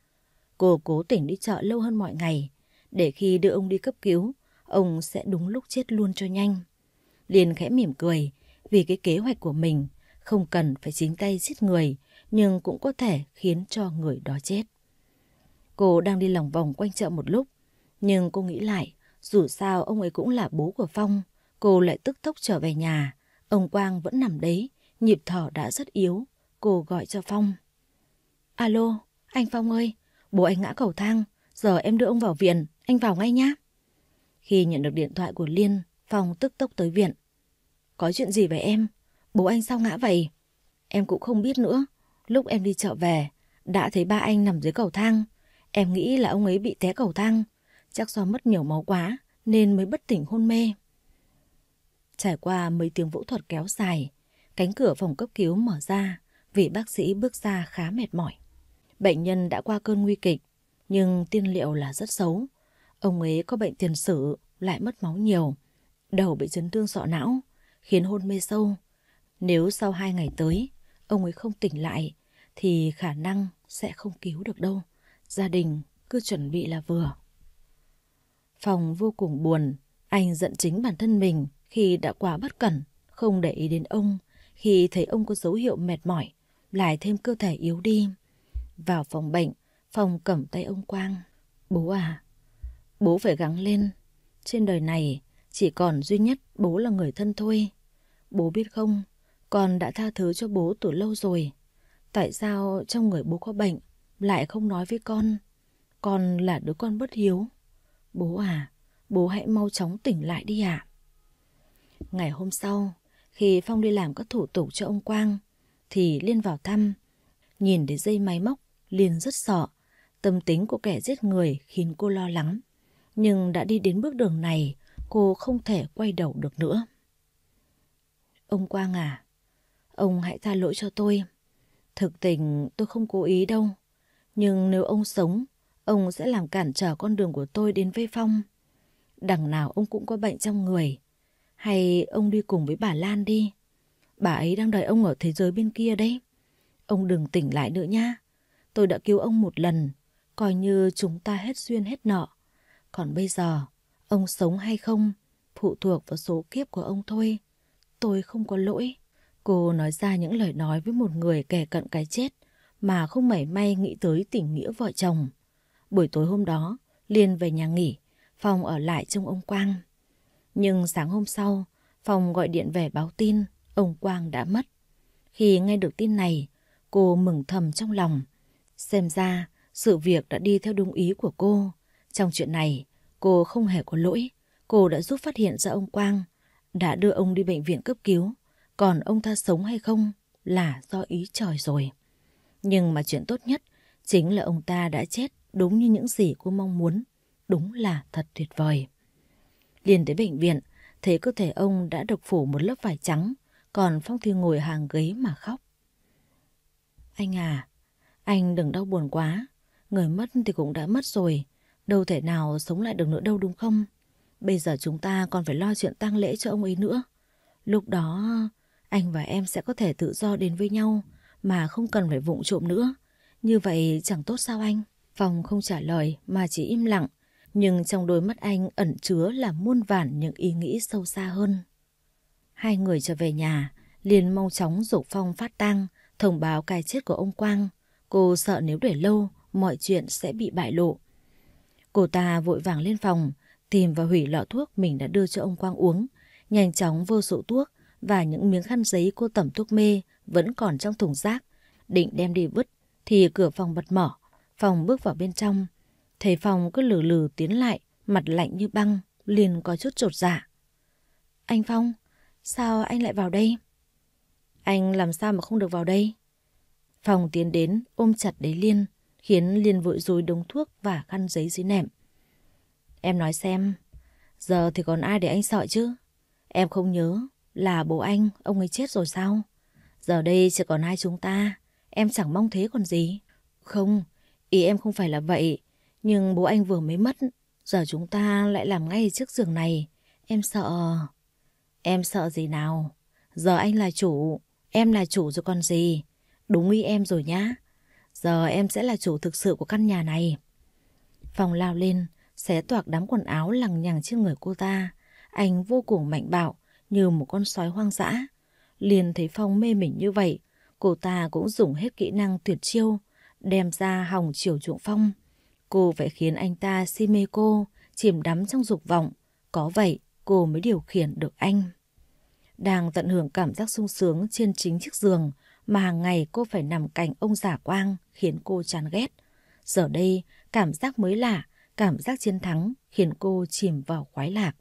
Speaker 1: Cô cố tỉnh đi chợ lâu hơn mọi ngày, để khi đưa ông đi cấp cứu ông sẽ đúng lúc chết luôn cho nhanh. Liền khẽ mỉm cười, vì cái kế hoạch của mình không cần phải chính tay giết người, nhưng cũng có thể khiến cho người đó chết. Cô đang đi lòng vòng quanh chợ một lúc, nhưng cô nghĩ lại, dù sao ông ấy cũng là bố của Phong, cô lại tức tốc trở về nhà. Ông Quang vẫn nằm đấy, nhịp thở đã rất yếu, cô gọi cho Phong. Alo, anh Phong ơi, bố anh ngã cầu thang, giờ em đưa ông vào viện, anh vào ngay nhé. Khi nhận được điện thoại của Liên, Phong tức tốc tới viện. Có chuyện gì về em? Bố anh sao ngã vậy? Em cũng không biết nữa. Lúc em đi chợ về, đã thấy ba anh nằm dưới cầu thang. Em nghĩ là ông ấy bị té cầu thang. Chắc do mất nhiều máu quá nên mới bất tỉnh hôn mê. Trải qua mấy tiếng phẫu thuật kéo dài, cánh cửa phòng cấp cứu mở ra vì bác sĩ bước ra khá mệt mỏi. Bệnh nhân đã qua cơn nguy kịch, nhưng tiên liệu là rất xấu. Ông ấy có bệnh tiền sử, lại mất máu nhiều, đầu bị chấn thương sọ não, khiến hôn mê sâu. Nếu sau hai ngày tới, ông ấy không tỉnh lại, thì khả năng sẽ không cứu được đâu. Gia đình cứ chuẩn bị là vừa. Phòng vô cùng buồn, anh giận chính bản thân mình khi đã quá bất cẩn, không để ý đến ông, khi thấy ông có dấu hiệu mệt mỏi, lại thêm cơ thể yếu đi. Vào phòng bệnh, phòng cầm tay ông Quang. Bố à, Bố phải gắng lên. Trên đời này, chỉ còn duy nhất bố là người thân thôi. Bố biết không, con đã tha thứ cho bố từ lâu rồi. Tại sao trong người bố có bệnh, lại không nói với con? Con là đứa con bất hiếu. Bố à, bố hãy mau chóng tỉnh lại đi ạ. Ngày hôm sau, khi Phong đi làm các thủ tục cho ông Quang, thì Liên vào thăm. Nhìn thấy dây máy móc, Liên rất sợ. Tâm tính của kẻ giết người khiến cô lo lắng. Nhưng đã đi đến bước đường này, cô không thể quay đầu được nữa. Ông Quang à, ông hãy tha lỗi cho tôi. Thực tình tôi không cố ý đâu. Nhưng nếu ông sống, ông sẽ làm cản trở con đường của tôi đến với Phong. Đằng nào ông cũng có bệnh trong người. Hay ông đi cùng với bà Lan đi. Bà ấy đang đợi ông ở thế giới bên kia đấy. Ông đừng tỉnh lại nữa nha. Tôi đã cứu ông một lần, coi như chúng ta hết duyên hết nợ. Còn bây giờ, ông sống hay không, phụ thuộc vào số kiếp của ông thôi. Tôi không có lỗi. Cô nói ra những lời nói với một người kẻ cận cái chết mà không mảy may nghĩ tới tình nghĩa vợ chồng. Buổi tối hôm đó, Liên về nhà nghỉ, Phong ở lại trông ông Quang. Nhưng sáng hôm sau, Phong gọi điện về báo tin ông Quang đã mất. Khi nghe được tin này, cô mừng thầm trong lòng. Xem ra, sự việc đã đi theo đúng ý của cô. Trong chuyện này, Cô không hề có lỗi, cô đã giúp phát hiện ra ông Quang, đã đưa ông đi bệnh viện cấp cứu, còn ông ta sống hay không là do ý trời rồi. Nhưng mà chuyện tốt nhất chính là ông ta đã chết đúng như những gì cô mong muốn, đúng là thật tuyệt vời. Liền tới bệnh viện, thấy cơ thể ông đã được phủ một lớp vải trắng, còn Phong Thi ngồi hàng ghế mà khóc. Anh à, anh đừng đau buồn quá, người mất thì cũng đã mất rồi, Đâu thể nào sống lại được nữa đâu đúng không? Bây giờ chúng ta còn phải lo chuyện tang lễ cho ông ấy nữa. Lúc đó, anh và em sẽ có thể tự do đến với nhau mà không cần phải vụng trộm nữa. Như vậy chẳng tốt sao anh? Phong không trả lời mà chỉ im lặng, nhưng trong đôi mắt anh ẩn chứa là muôn vản những ý nghĩ sâu xa hơn. Hai người trở về nhà, liền mau chóng dục Phong phát tang, thông báo cái chết của ông Quang. Cô sợ nếu để lâu, mọi chuyện sẽ bị bại lộ. Cô ta vội vàng lên phòng, tìm và hủy lọ thuốc mình đã đưa cho ông Quang uống, nhanh chóng vô số thuốc và những miếng khăn giấy cô tẩm thuốc mê vẫn còn trong thùng rác, định đem đi vứt thì cửa phòng bật mở, phòng bước vào bên trong, thấy phòng cứ lử lử tiến lại, mặt lạnh như băng, liền có chút trột dạ. Anh Phong, sao anh lại vào đây? Anh làm sao mà không được vào đây? Phòng tiến đến, ôm chặt đấy Liên, khiến Liên vội dối đống thuốc và khăn giấy dưới nệm. Em nói xem, giờ thì còn ai để anh sợ chứ? Em không nhớ là bố anh, ông ấy chết rồi sao? Giờ đây chỉ còn hai chúng ta, em chẳng mong thế còn gì. Không, ý em không phải là vậy, nhưng bố anh vừa mới mất, giờ chúng ta lại làm ngay trước giường này. Em sợ... Em sợ gì nào? Giờ anh là chủ, em là chủ rồi còn gì? Đúng ý em rồi nhá. Giờ em sẽ là chủ thực sự của căn nhà này. Phong lao lên, xé toạc đám quần áo lằng nhằng trên người cô ta. Anh vô cùng mạnh bạo, như một con sói hoang dã. Liền thấy Phong mê mình như vậy, cô ta cũng dùng hết kỹ năng tuyệt chiêu, đem ra hòng chiều chuộng Phong. Cô phải khiến anh ta si mê cô, chìm đắm trong dục vọng. Có vậy, cô mới điều khiển được anh. Đang tận hưởng cảm giác sung sướng trên chính chiếc giường, mà hàng ngày cô phải nằm cạnh ông giả quang khiến cô chán ghét. Giờ đây, cảm giác mới lạ, cảm giác chiến thắng khiến cô chìm vào khoái lạc.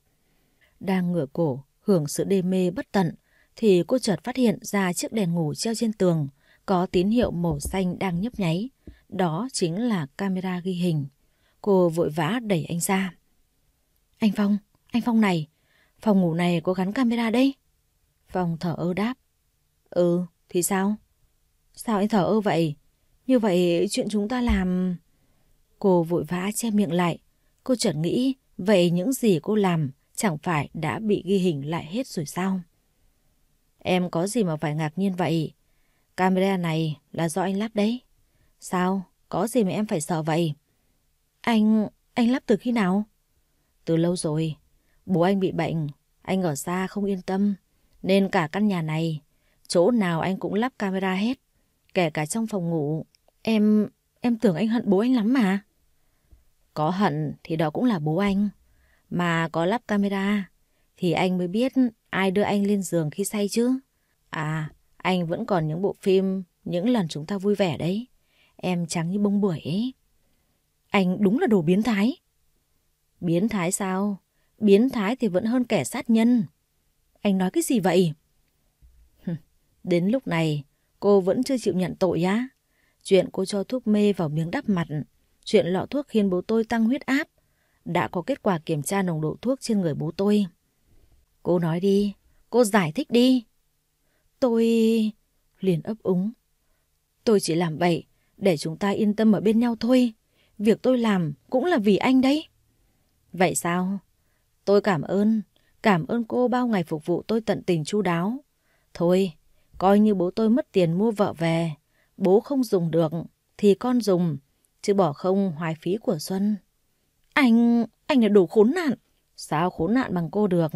Speaker 1: Đang ngửa cổ, hưởng sự đê mê bất tận, thì cô chợt phát hiện ra chiếc đèn ngủ treo trên tường có tín hiệu màu xanh đang nhấp nháy. Đó chính là camera ghi hình. Cô vội vã đẩy anh ra. Anh Phong, anh Phong này, phòng ngủ này có gắn camera đây. Phong thở ơ đáp. Ừ, thì sao? Sao anh thở ơ vậy? Như vậy chuyện chúng ta làm... Cô vội vã che miệng lại. Cô chợt nghĩ, vậy những gì cô làm chẳng phải đã bị ghi hình lại hết rồi sao? Em có gì mà phải ngạc nhiên vậy? Camera này là do anh lắp đấy. Sao? Có gì mà em phải sợ vậy? Anh... anh lắp từ khi nào? Từ lâu rồi. Bố anh bị bệnh, anh ở xa không yên tâm. Nên cả căn nhà này Chỗ nào anh cũng lắp camera hết, kể cả trong phòng ngủ. Em, em tưởng anh hận bố anh lắm mà. Có hận thì đó cũng là bố anh. Mà có lắp camera thì anh mới biết ai đưa anh lên giường khi say chứ. À, anh vẫn còn những bộ phim, những lần chúng ta vui vẻ đấy. Em trắng như bông bưởi ấy. Anh đúng là đồ biến thái. Biến thái sao? Biến thái thì vẫn hơn kẻ sát nhân. Anh nói cái gì vậy? Đến lúc này, cô vẫn chưa chịu nhận tội á. Chuyện cô cho thuốc mê vào miếng đắp mặt, chuyện lọ thuốc khiến bố tôi tăng huyết áp. Đã có kết quả kiểm tra nồng độ thuốc trên người bố tôi. Cô nói đi, cô giải thích đi. Tôi... Liền ấp úng. Tôi chỉ làm vậy, để chúng ta yên tâm ở bên nhau thôi. Việc tôi làm cũng là vì anh đấy. Vậy sao? Tôi cảm ơn, cảm ơn cô bao ngày phục vụ tôi tận tình chu đáo. Thôi, Coi như bố tôi mất tiền mua vợ về, bố không dùng được thì con dùng, chứ bỏ không hoài phí của Xuân. Anh, anh là đủ khốn nạn. Sao khốn nạn bằng cô được?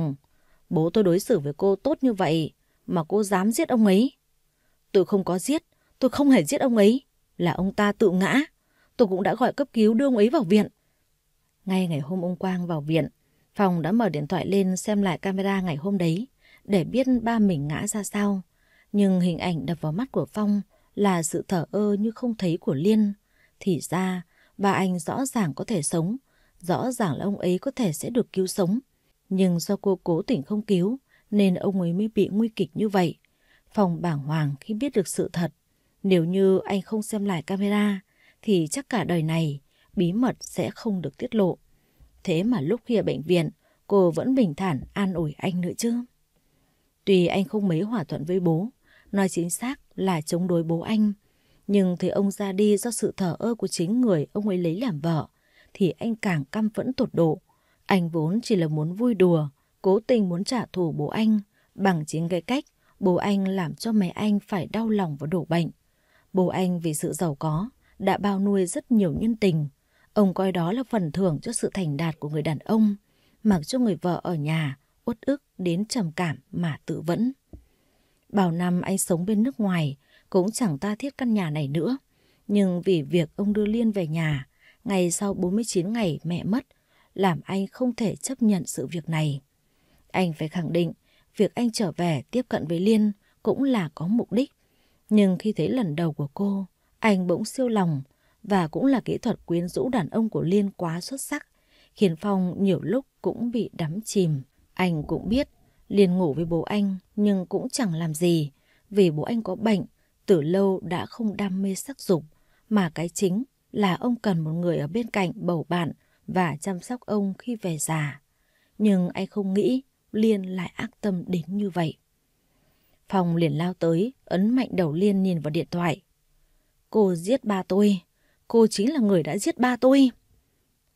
Speaker 1: Bố tôi đối xử với cô tốt như vậy mà cô dám giết ông ấy. Tôi không có giết, tôi không hề giết ông ấy. Là ông ta tự ngã. Tôi cũng đã gọi cấp cứu đưa ông ấy vào viện. Ngay ngày hôm ông Quang vào viện, Phòng đã mở điện thoại lên xem lại camera ngày hôm đấy để biết ba mình ngã ra sao. Nhưng hình ảnh đập vào mắt của Phong là sự thở ơ như không thấy của Liên. Thì ra, bà anh rõ ràng có thể sống, rõ ràng là ông ấy có thể sẽ được cứu sống. Nhưng do cô cố tình không cứu, nên ông ấy mới bị nguy kịch như vậy. Phong bảng hoàng khi biết được sự thật. Nếu như anh không xem lại camera, thì chắc cả đời này bí mật sẽ không được tiết lộ. Thế mà lúc kia bệnh viện, cô vẫn bình thản an ủi anh nữa chứ. Tùy anh không mấy hòa thuận với bố, Nói chính xác là chống đối bố anh. Nhưng thấy ông ra đi do sự thở ơ của chính người ông ấy lấy làm vợ, thì anh càng căm phẫn tột độ. Anh vốn chỉ là muốn vui đùa, cố tình muốn trả thù bố anh. Bằng chính cái cách, bố anh làm cho mẹ anh phải đau lòng và đổ bệnh. Bố anh vì sự giàu có, đã bao nuôi rất nhiều nhân tình. Ông coi đó là phần thưởng cho sự thành đạt của người đàn ông, mặc cho người vợ ở nhà, uất ức đến trầm cảm mà tự vẫn. Bao năm anh sống bên nước ngoài, cũng chẳng ta thiết căn nhà này nữa. Nhưng vì việc ông đưa Liên về nhà, ngày sau 49 ngày mẹ mất, làm anh không thể chấp nhận sự việc này. Anh phải khẳng định, việc anh trở về tiếp cận với Liên cũng là có mục đích. Nhưng khi thấy lần đầu của cô, anh bỗng siêu lòng và cũng là kỹ thuật quyến rũ đàn ông của Liên quá xuất sắc, khiến Phong nhiều lúc cũng bị đắm chìm. Anh cũng biết Liền ngủ với bố anh nhưng cũng chẳng làm gì, vì bố anh có bệnh, từ lâu đã không đam mê sắc dục, mà cái chính là ông cần một người ở bên cạnh bầu bạn và chăm sóc ông khi về già. Nhưng anh không nghĩ Liên lại ác tâm đến như vậy. Phong liền lao tới, ấn mạnh đầu Liên nhìn vào điện thoại. Cô giết ba tôi. Cô chính là người đã giết ba tôi.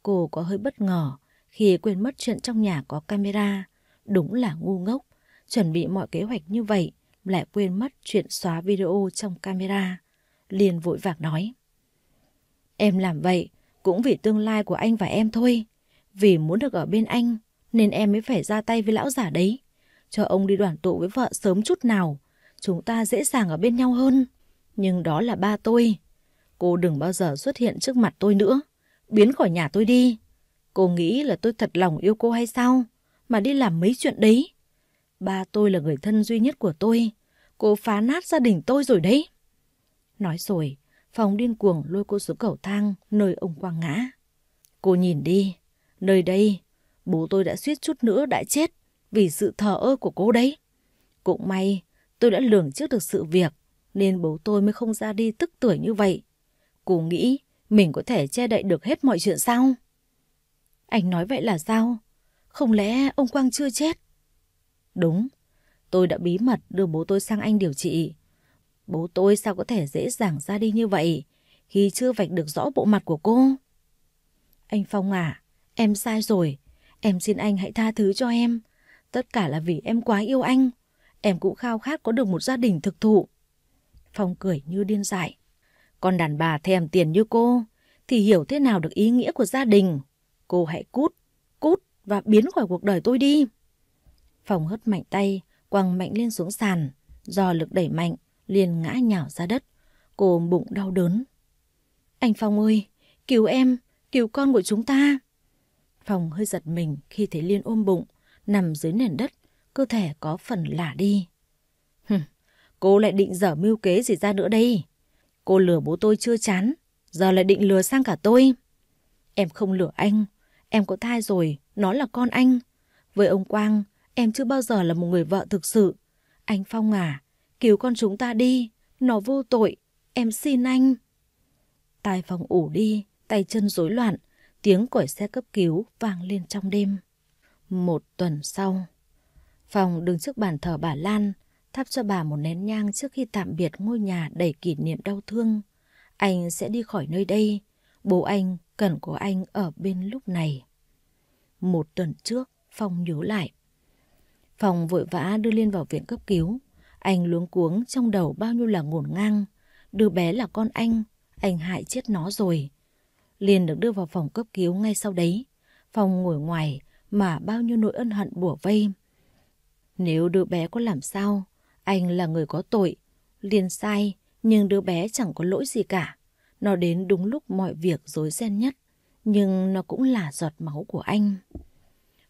Speaker 1: Cô có hơi bất ngờ khi quên mất chuyện trong nhà có camera Đúng là ngu ngốc, chuẩn bị mọi kế hoạch như vậy, lại quên mất chuyện xóa video trong camera. Liền vội vàng nói. Em làm vậy cũng vì tương lai của anh và em thôi. Vì muốn được ở bên anh, nên em mới phải ra tay với lão giả đấy. Cho ông đi đoàn tụ với vợ sớm chút nào, chúng ta dễ dàng ở bên nhau hơn. Nhưng đó là ba tôi. Cô đừng bao giờ xuất hiện trước mặt tôi nữa. Biến khỏi nhà tôi đi. Cô nghĩ là tôi thật lòng yêu cô hay sao? mà đi làm mấy chuyện đấy. Ba tôi là người thân duy nhất của tôi. Cô phá nát gia đình tôi rồi đấy. Nói rồi, phòng điên cuồng lôi cô xuống cầu thang nơi ông Quang ngã. Cô nhìn đi, nơi đây, bố tôi đã suýt chút nữa đã chết vì sự thờ ơ của cô đấy. Cũng may, tôi đã lường trước được sự việc nên bố tôi mới không ra đi tức tuổi như vậy. Cô nghĩ mình có thể che đậy được hết mọi chuyện sao? Anh nói vậy là sao? Không lẽ ông Quang chưa chết? Đúng, tôi đã bí mật đưa bố tôi sang Anh điều trị. Bố tôi sao có thể dễ dàng ra đi như vậy khi chưa vạch được rõ bộ mặt của cô? Anh Phong à, em sai rồi. Em xin anh hãy tha thứ cho em. Tất cả là vì em quá yêu anh. Em cũng khao khát có được một gia đình thực thụ. Phong cười như điên dại. còn đàn bà thèm tiền như cô thì hiểu thế nào được ý nghĩa của gia đình. Cô hãy cút, cút và biến khỏi cuộc đời tôi đi. Phòng hất mạnh tay, quăng mạnh lên xuống sàn. Do lực đẩy mạnh, liền ngã nhào ra đất. Cô bụng đau đớn. Anh Phong ơi, cứu em, cứu con của chúng ta. Phòng hơi giật mình khi thấy Liên ôm bụng, nằm dưới nền đất, cơ thể có phần lả đi. Hừm, cô lại định dở mưu kế gì ra nữa đây. Cô lừa bố tôi chưa chán, giờ lại định lừa sang cả tôi. Em không lừa anh, Em có thai rồi, nó là con anh. Với ông Quang, em chưa bao giờ là một người vợ thực sự. Anh Phong à, cứu con chúng ta đi, nó vô tội, em xin anh. Tài Phong ủ đi, tay chân rối loạn, tiếng còi xe cấp cứu vang lên trong đêm. Một tuần sau, Phong đứng trước bàn thờ bà Lan, thắp cho bà một nén nhang trước khi tạm biệt ngôi nhà đầy kỷ niệm đau thương. Anh sẽ đi khỏi nơi đây, bố anh cần có anh ở bên lúc này. Một tuần trước, Phong nhớ lại. Phong vội vã đưa Liên vào viện cấp cứu. Anh luống cuống trong đầu bao nhiêu là ngổn ngang. Đứa bé là con anh, anh hại chết nó rồi. Liên được đưa vào phòng cấp cứu ngay sau đấy. Phong ngồi ngoài mà bao nhiêu nỗi ân hận bủa vây. Nếu đứa bé có làm sao, anh là người có tội. Liên sai, nhưng đứa bé chẳng có lỗi gì cả. Nó đến đúng lúc mọi việc rối ren nhất, nhưng nó cũng là giọt máu của anh.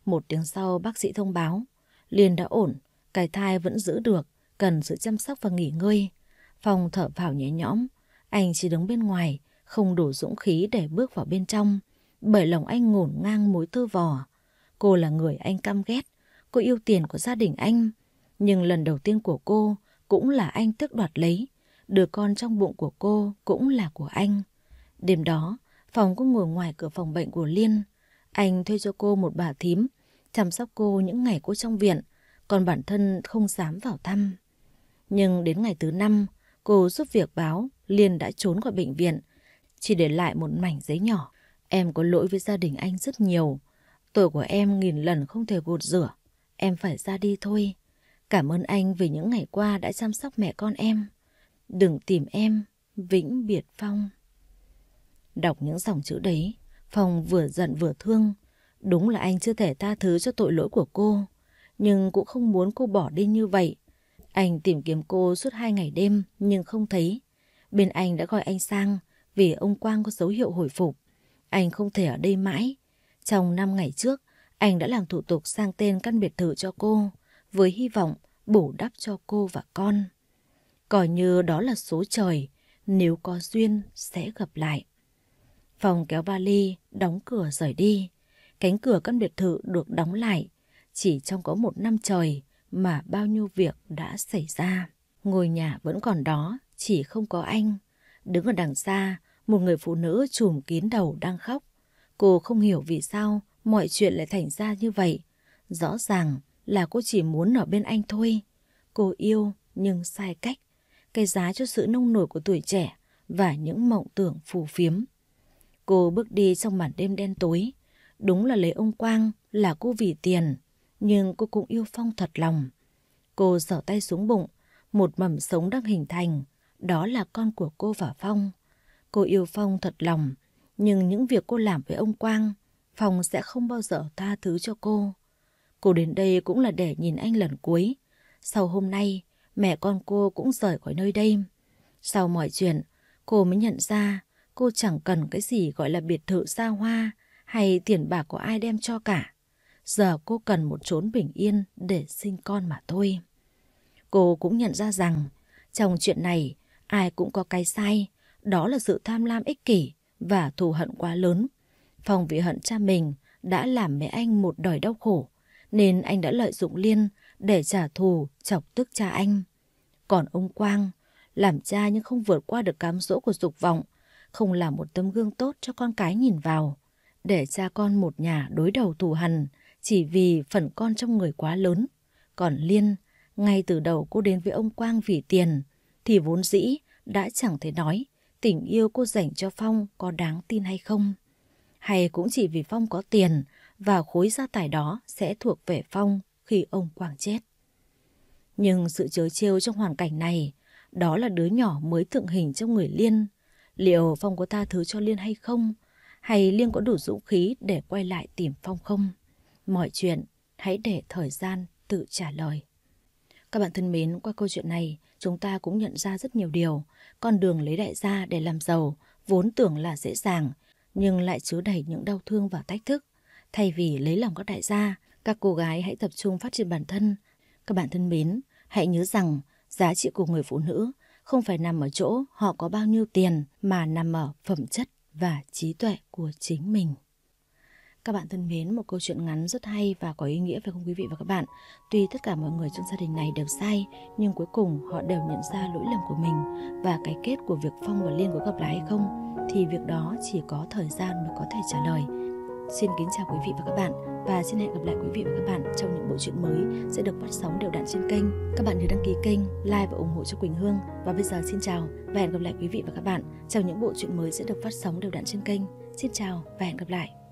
Speaker 1: Một tiếng sau bác sĩ thông báo, Liên đã ổn, cái thai vẫn giữ được, cần sự chăm sóc và nghỉ ngơi. phòng thở vào nhẹ nhõm, anh chỉ đứng bên ngoài, không đủ dũng khí để bước vào bên trong, bởi lòng anh ngổn ngang mối tư vò. Cô là người anh căm ghét, cô yêu tiền của gia đình anh, nhưng lần đầu tiên của cô cũng là anh tức đoạt lấy, Đứa con trong bụng của cô cũng là của anh. Đêm đó, phòng cô ngồi ngoài cửa phòng bệnh của Liên. Anh thuê cho cô một bà thím, chăm sóc cô những ngày cô trong viện, còn bản thân không dám vào thăm. Nhưng đến ngày thứ năm, cô giúp việc báo Liên đã trốn khỏi bệnh viện, chỉ để lại một mảnh giấy nhỏ. Em có lỗi với gia đình anh rất nhiều. Tội của em nghìn lần không thể gột rửa. Em phải ra đi thôi. Cảm ơn anh vì những ngày qua đã chăm sóc mẹ con em. Đừng tìm em, Vĩnh Biệt Phong. Đọc những dòng chữ đấy, Phong vừa giận vừa thương. Đúng là anh chưa thể tha thứ cho tội lỗi của cô, nhưng cũng không muốn cô bỏ đi như vậy. Anh tìm kiếm cô suốt hai ngày đêm nhưng không thấy. Bên anh đã gọi anh sang vì ông Quang có dấu hiệu hồi phục. Anh không thể ở đây mãi. Trong năm ngày trước, anh đã làm thủ tục sang tên căn biệt thự cho cô với hy vọng bổ đắp cho cô và con. Coi như đó là số trời, nếu có duyên sẽ gặp lại. Phòng kéo vali, đóng cửa rời đi. Cánh cửa căn biệt thự được đóng lại. Chỉ trong có một năm trời mà bao nhiêu việc đã xảy ra. Ngôi nhà vẫn còn đó, chỉ không có anh. Đứng ở đằng xa, một người phụ nữ trùm kín đầu đang khóc. Cô không hiểu vì sao mọi chuyện lại thành ra như vậy. Rõ ràng là cô chỉ muốn ở bên anh thôi. Cô yêu nhưng sai cách cái giá cho sự nông nổi của tuổi trẻ và những mộng tưởng phù phiếm. Cô bước đi trong màn đêm đen tối. Đúng là lấy ông Quang là cô vì tiền, nhưng cô cũng yêu Phong thật lòng. Cô dở tay xuống bụng, một mầm sống đang hình thành, đó là con của cô và Phong. Cô yêu Phong thật lòng, nhưng những việc cô làm với ông Quang, Phong sẽ không bao giờ tha thứ cho cô. Cô đến đây cũng là để nhìn anh lần cuối. Sau hôm nay, mẹ con cô cũng rời khỏi nơi đây. Sau mọi chuyện, cô mới nhận ra cô chẳng cần cái gì gọi là biệt thự xa hoa hay tiền bạc của ai đem cho cả. Giờ cô cần một chốn bình yên để sinh con mà thôi. Cô cũng nhận ra rằng trong chuyện này ai cũng có cái sai, đó là sự tham lam ích kỷ và thù hận quá lớn. phòng vị hận cha mình đã làm mẹ anh một đời đau khổ, nên anh đã lợi dụng Liên để trả thù chọc tức cha anh. Còn ông Quang, làm cha nhưng không vượt qua được cám dỗ của dục vọng, không làm một tấm gương tốt cho con cái nhìn vào, để cha con một nhà đối đầu thù hằn chỉ vì phần con trong người quá lớn. Còn Liên, ngay từ đầu cô đến với ông Quang vì tiền, thì vốn dĩ đã chẳng thể nói tình yêu cô dành cho Phong có đáng tin hay không. Hay cũng chỉ vì Phong có tiền và khối gia tài đó sẽ thuộc về Phong khi ông Quang chết. Nhưng sự chớ trêu trong hoàn cảnh này, đó là đứa nhỏ mới tượng hình trong người Liên. Liệu Phong có tha thứ cho Liên hay không? Hay Liên có đủ dũng khí để quay lại tìm Phong không? Mọi chuyện hãy để thời gian tự trả lời. Các bạn thân mến, qua câu chuyện này, chúng ta cũng nhận ra rất nhiều điều. Con đường lấy đại gia để làm giàu vốn tưởng là dễ dàng, nhưng lại chứa đầy những đau thương và thách thức. Thay vì lấy lòng các đại gia, các cô gái hãy tập trung phát triển bản thân. Các bạn thân mến, hãy nhớ rằng giá trị của người phụ nữ không phải nằm ở chỗ họ có bao nhiêu tiền mà nằm ở phẩm chất và trí tuệ của chính mình. Các bạn thân mến, một câu chuyện ngắn rất hay và có ý nghĩa phải không quý vị và các bạn? Tuy tất cả mọi người trong gia đình này đều sai, nhưng cuối cùng họ đều nhận ra lỗi lầm của mình và cái kết của việc Phong và Liên có gặp lại hay không thì việc đó chỉ có thời gian mới có thể trả lời. Xin kính chào quý vị và các bạn và xin hẹn gặp lại quý vị và các bạn trong những bộ truyện mới sẽ được phát sóng đều đặn trên kênh. Các bạn nhớ đăng ký kênh, like và ủng hộ cho Quỳnh Hương. Và bây giờ xin chào và hẹn gặp lại quý vị và các bạn trong những bộ truyện mới sẽ được phát sóng đều đặn trên kênh. Xin chào và hẹn gặp lại.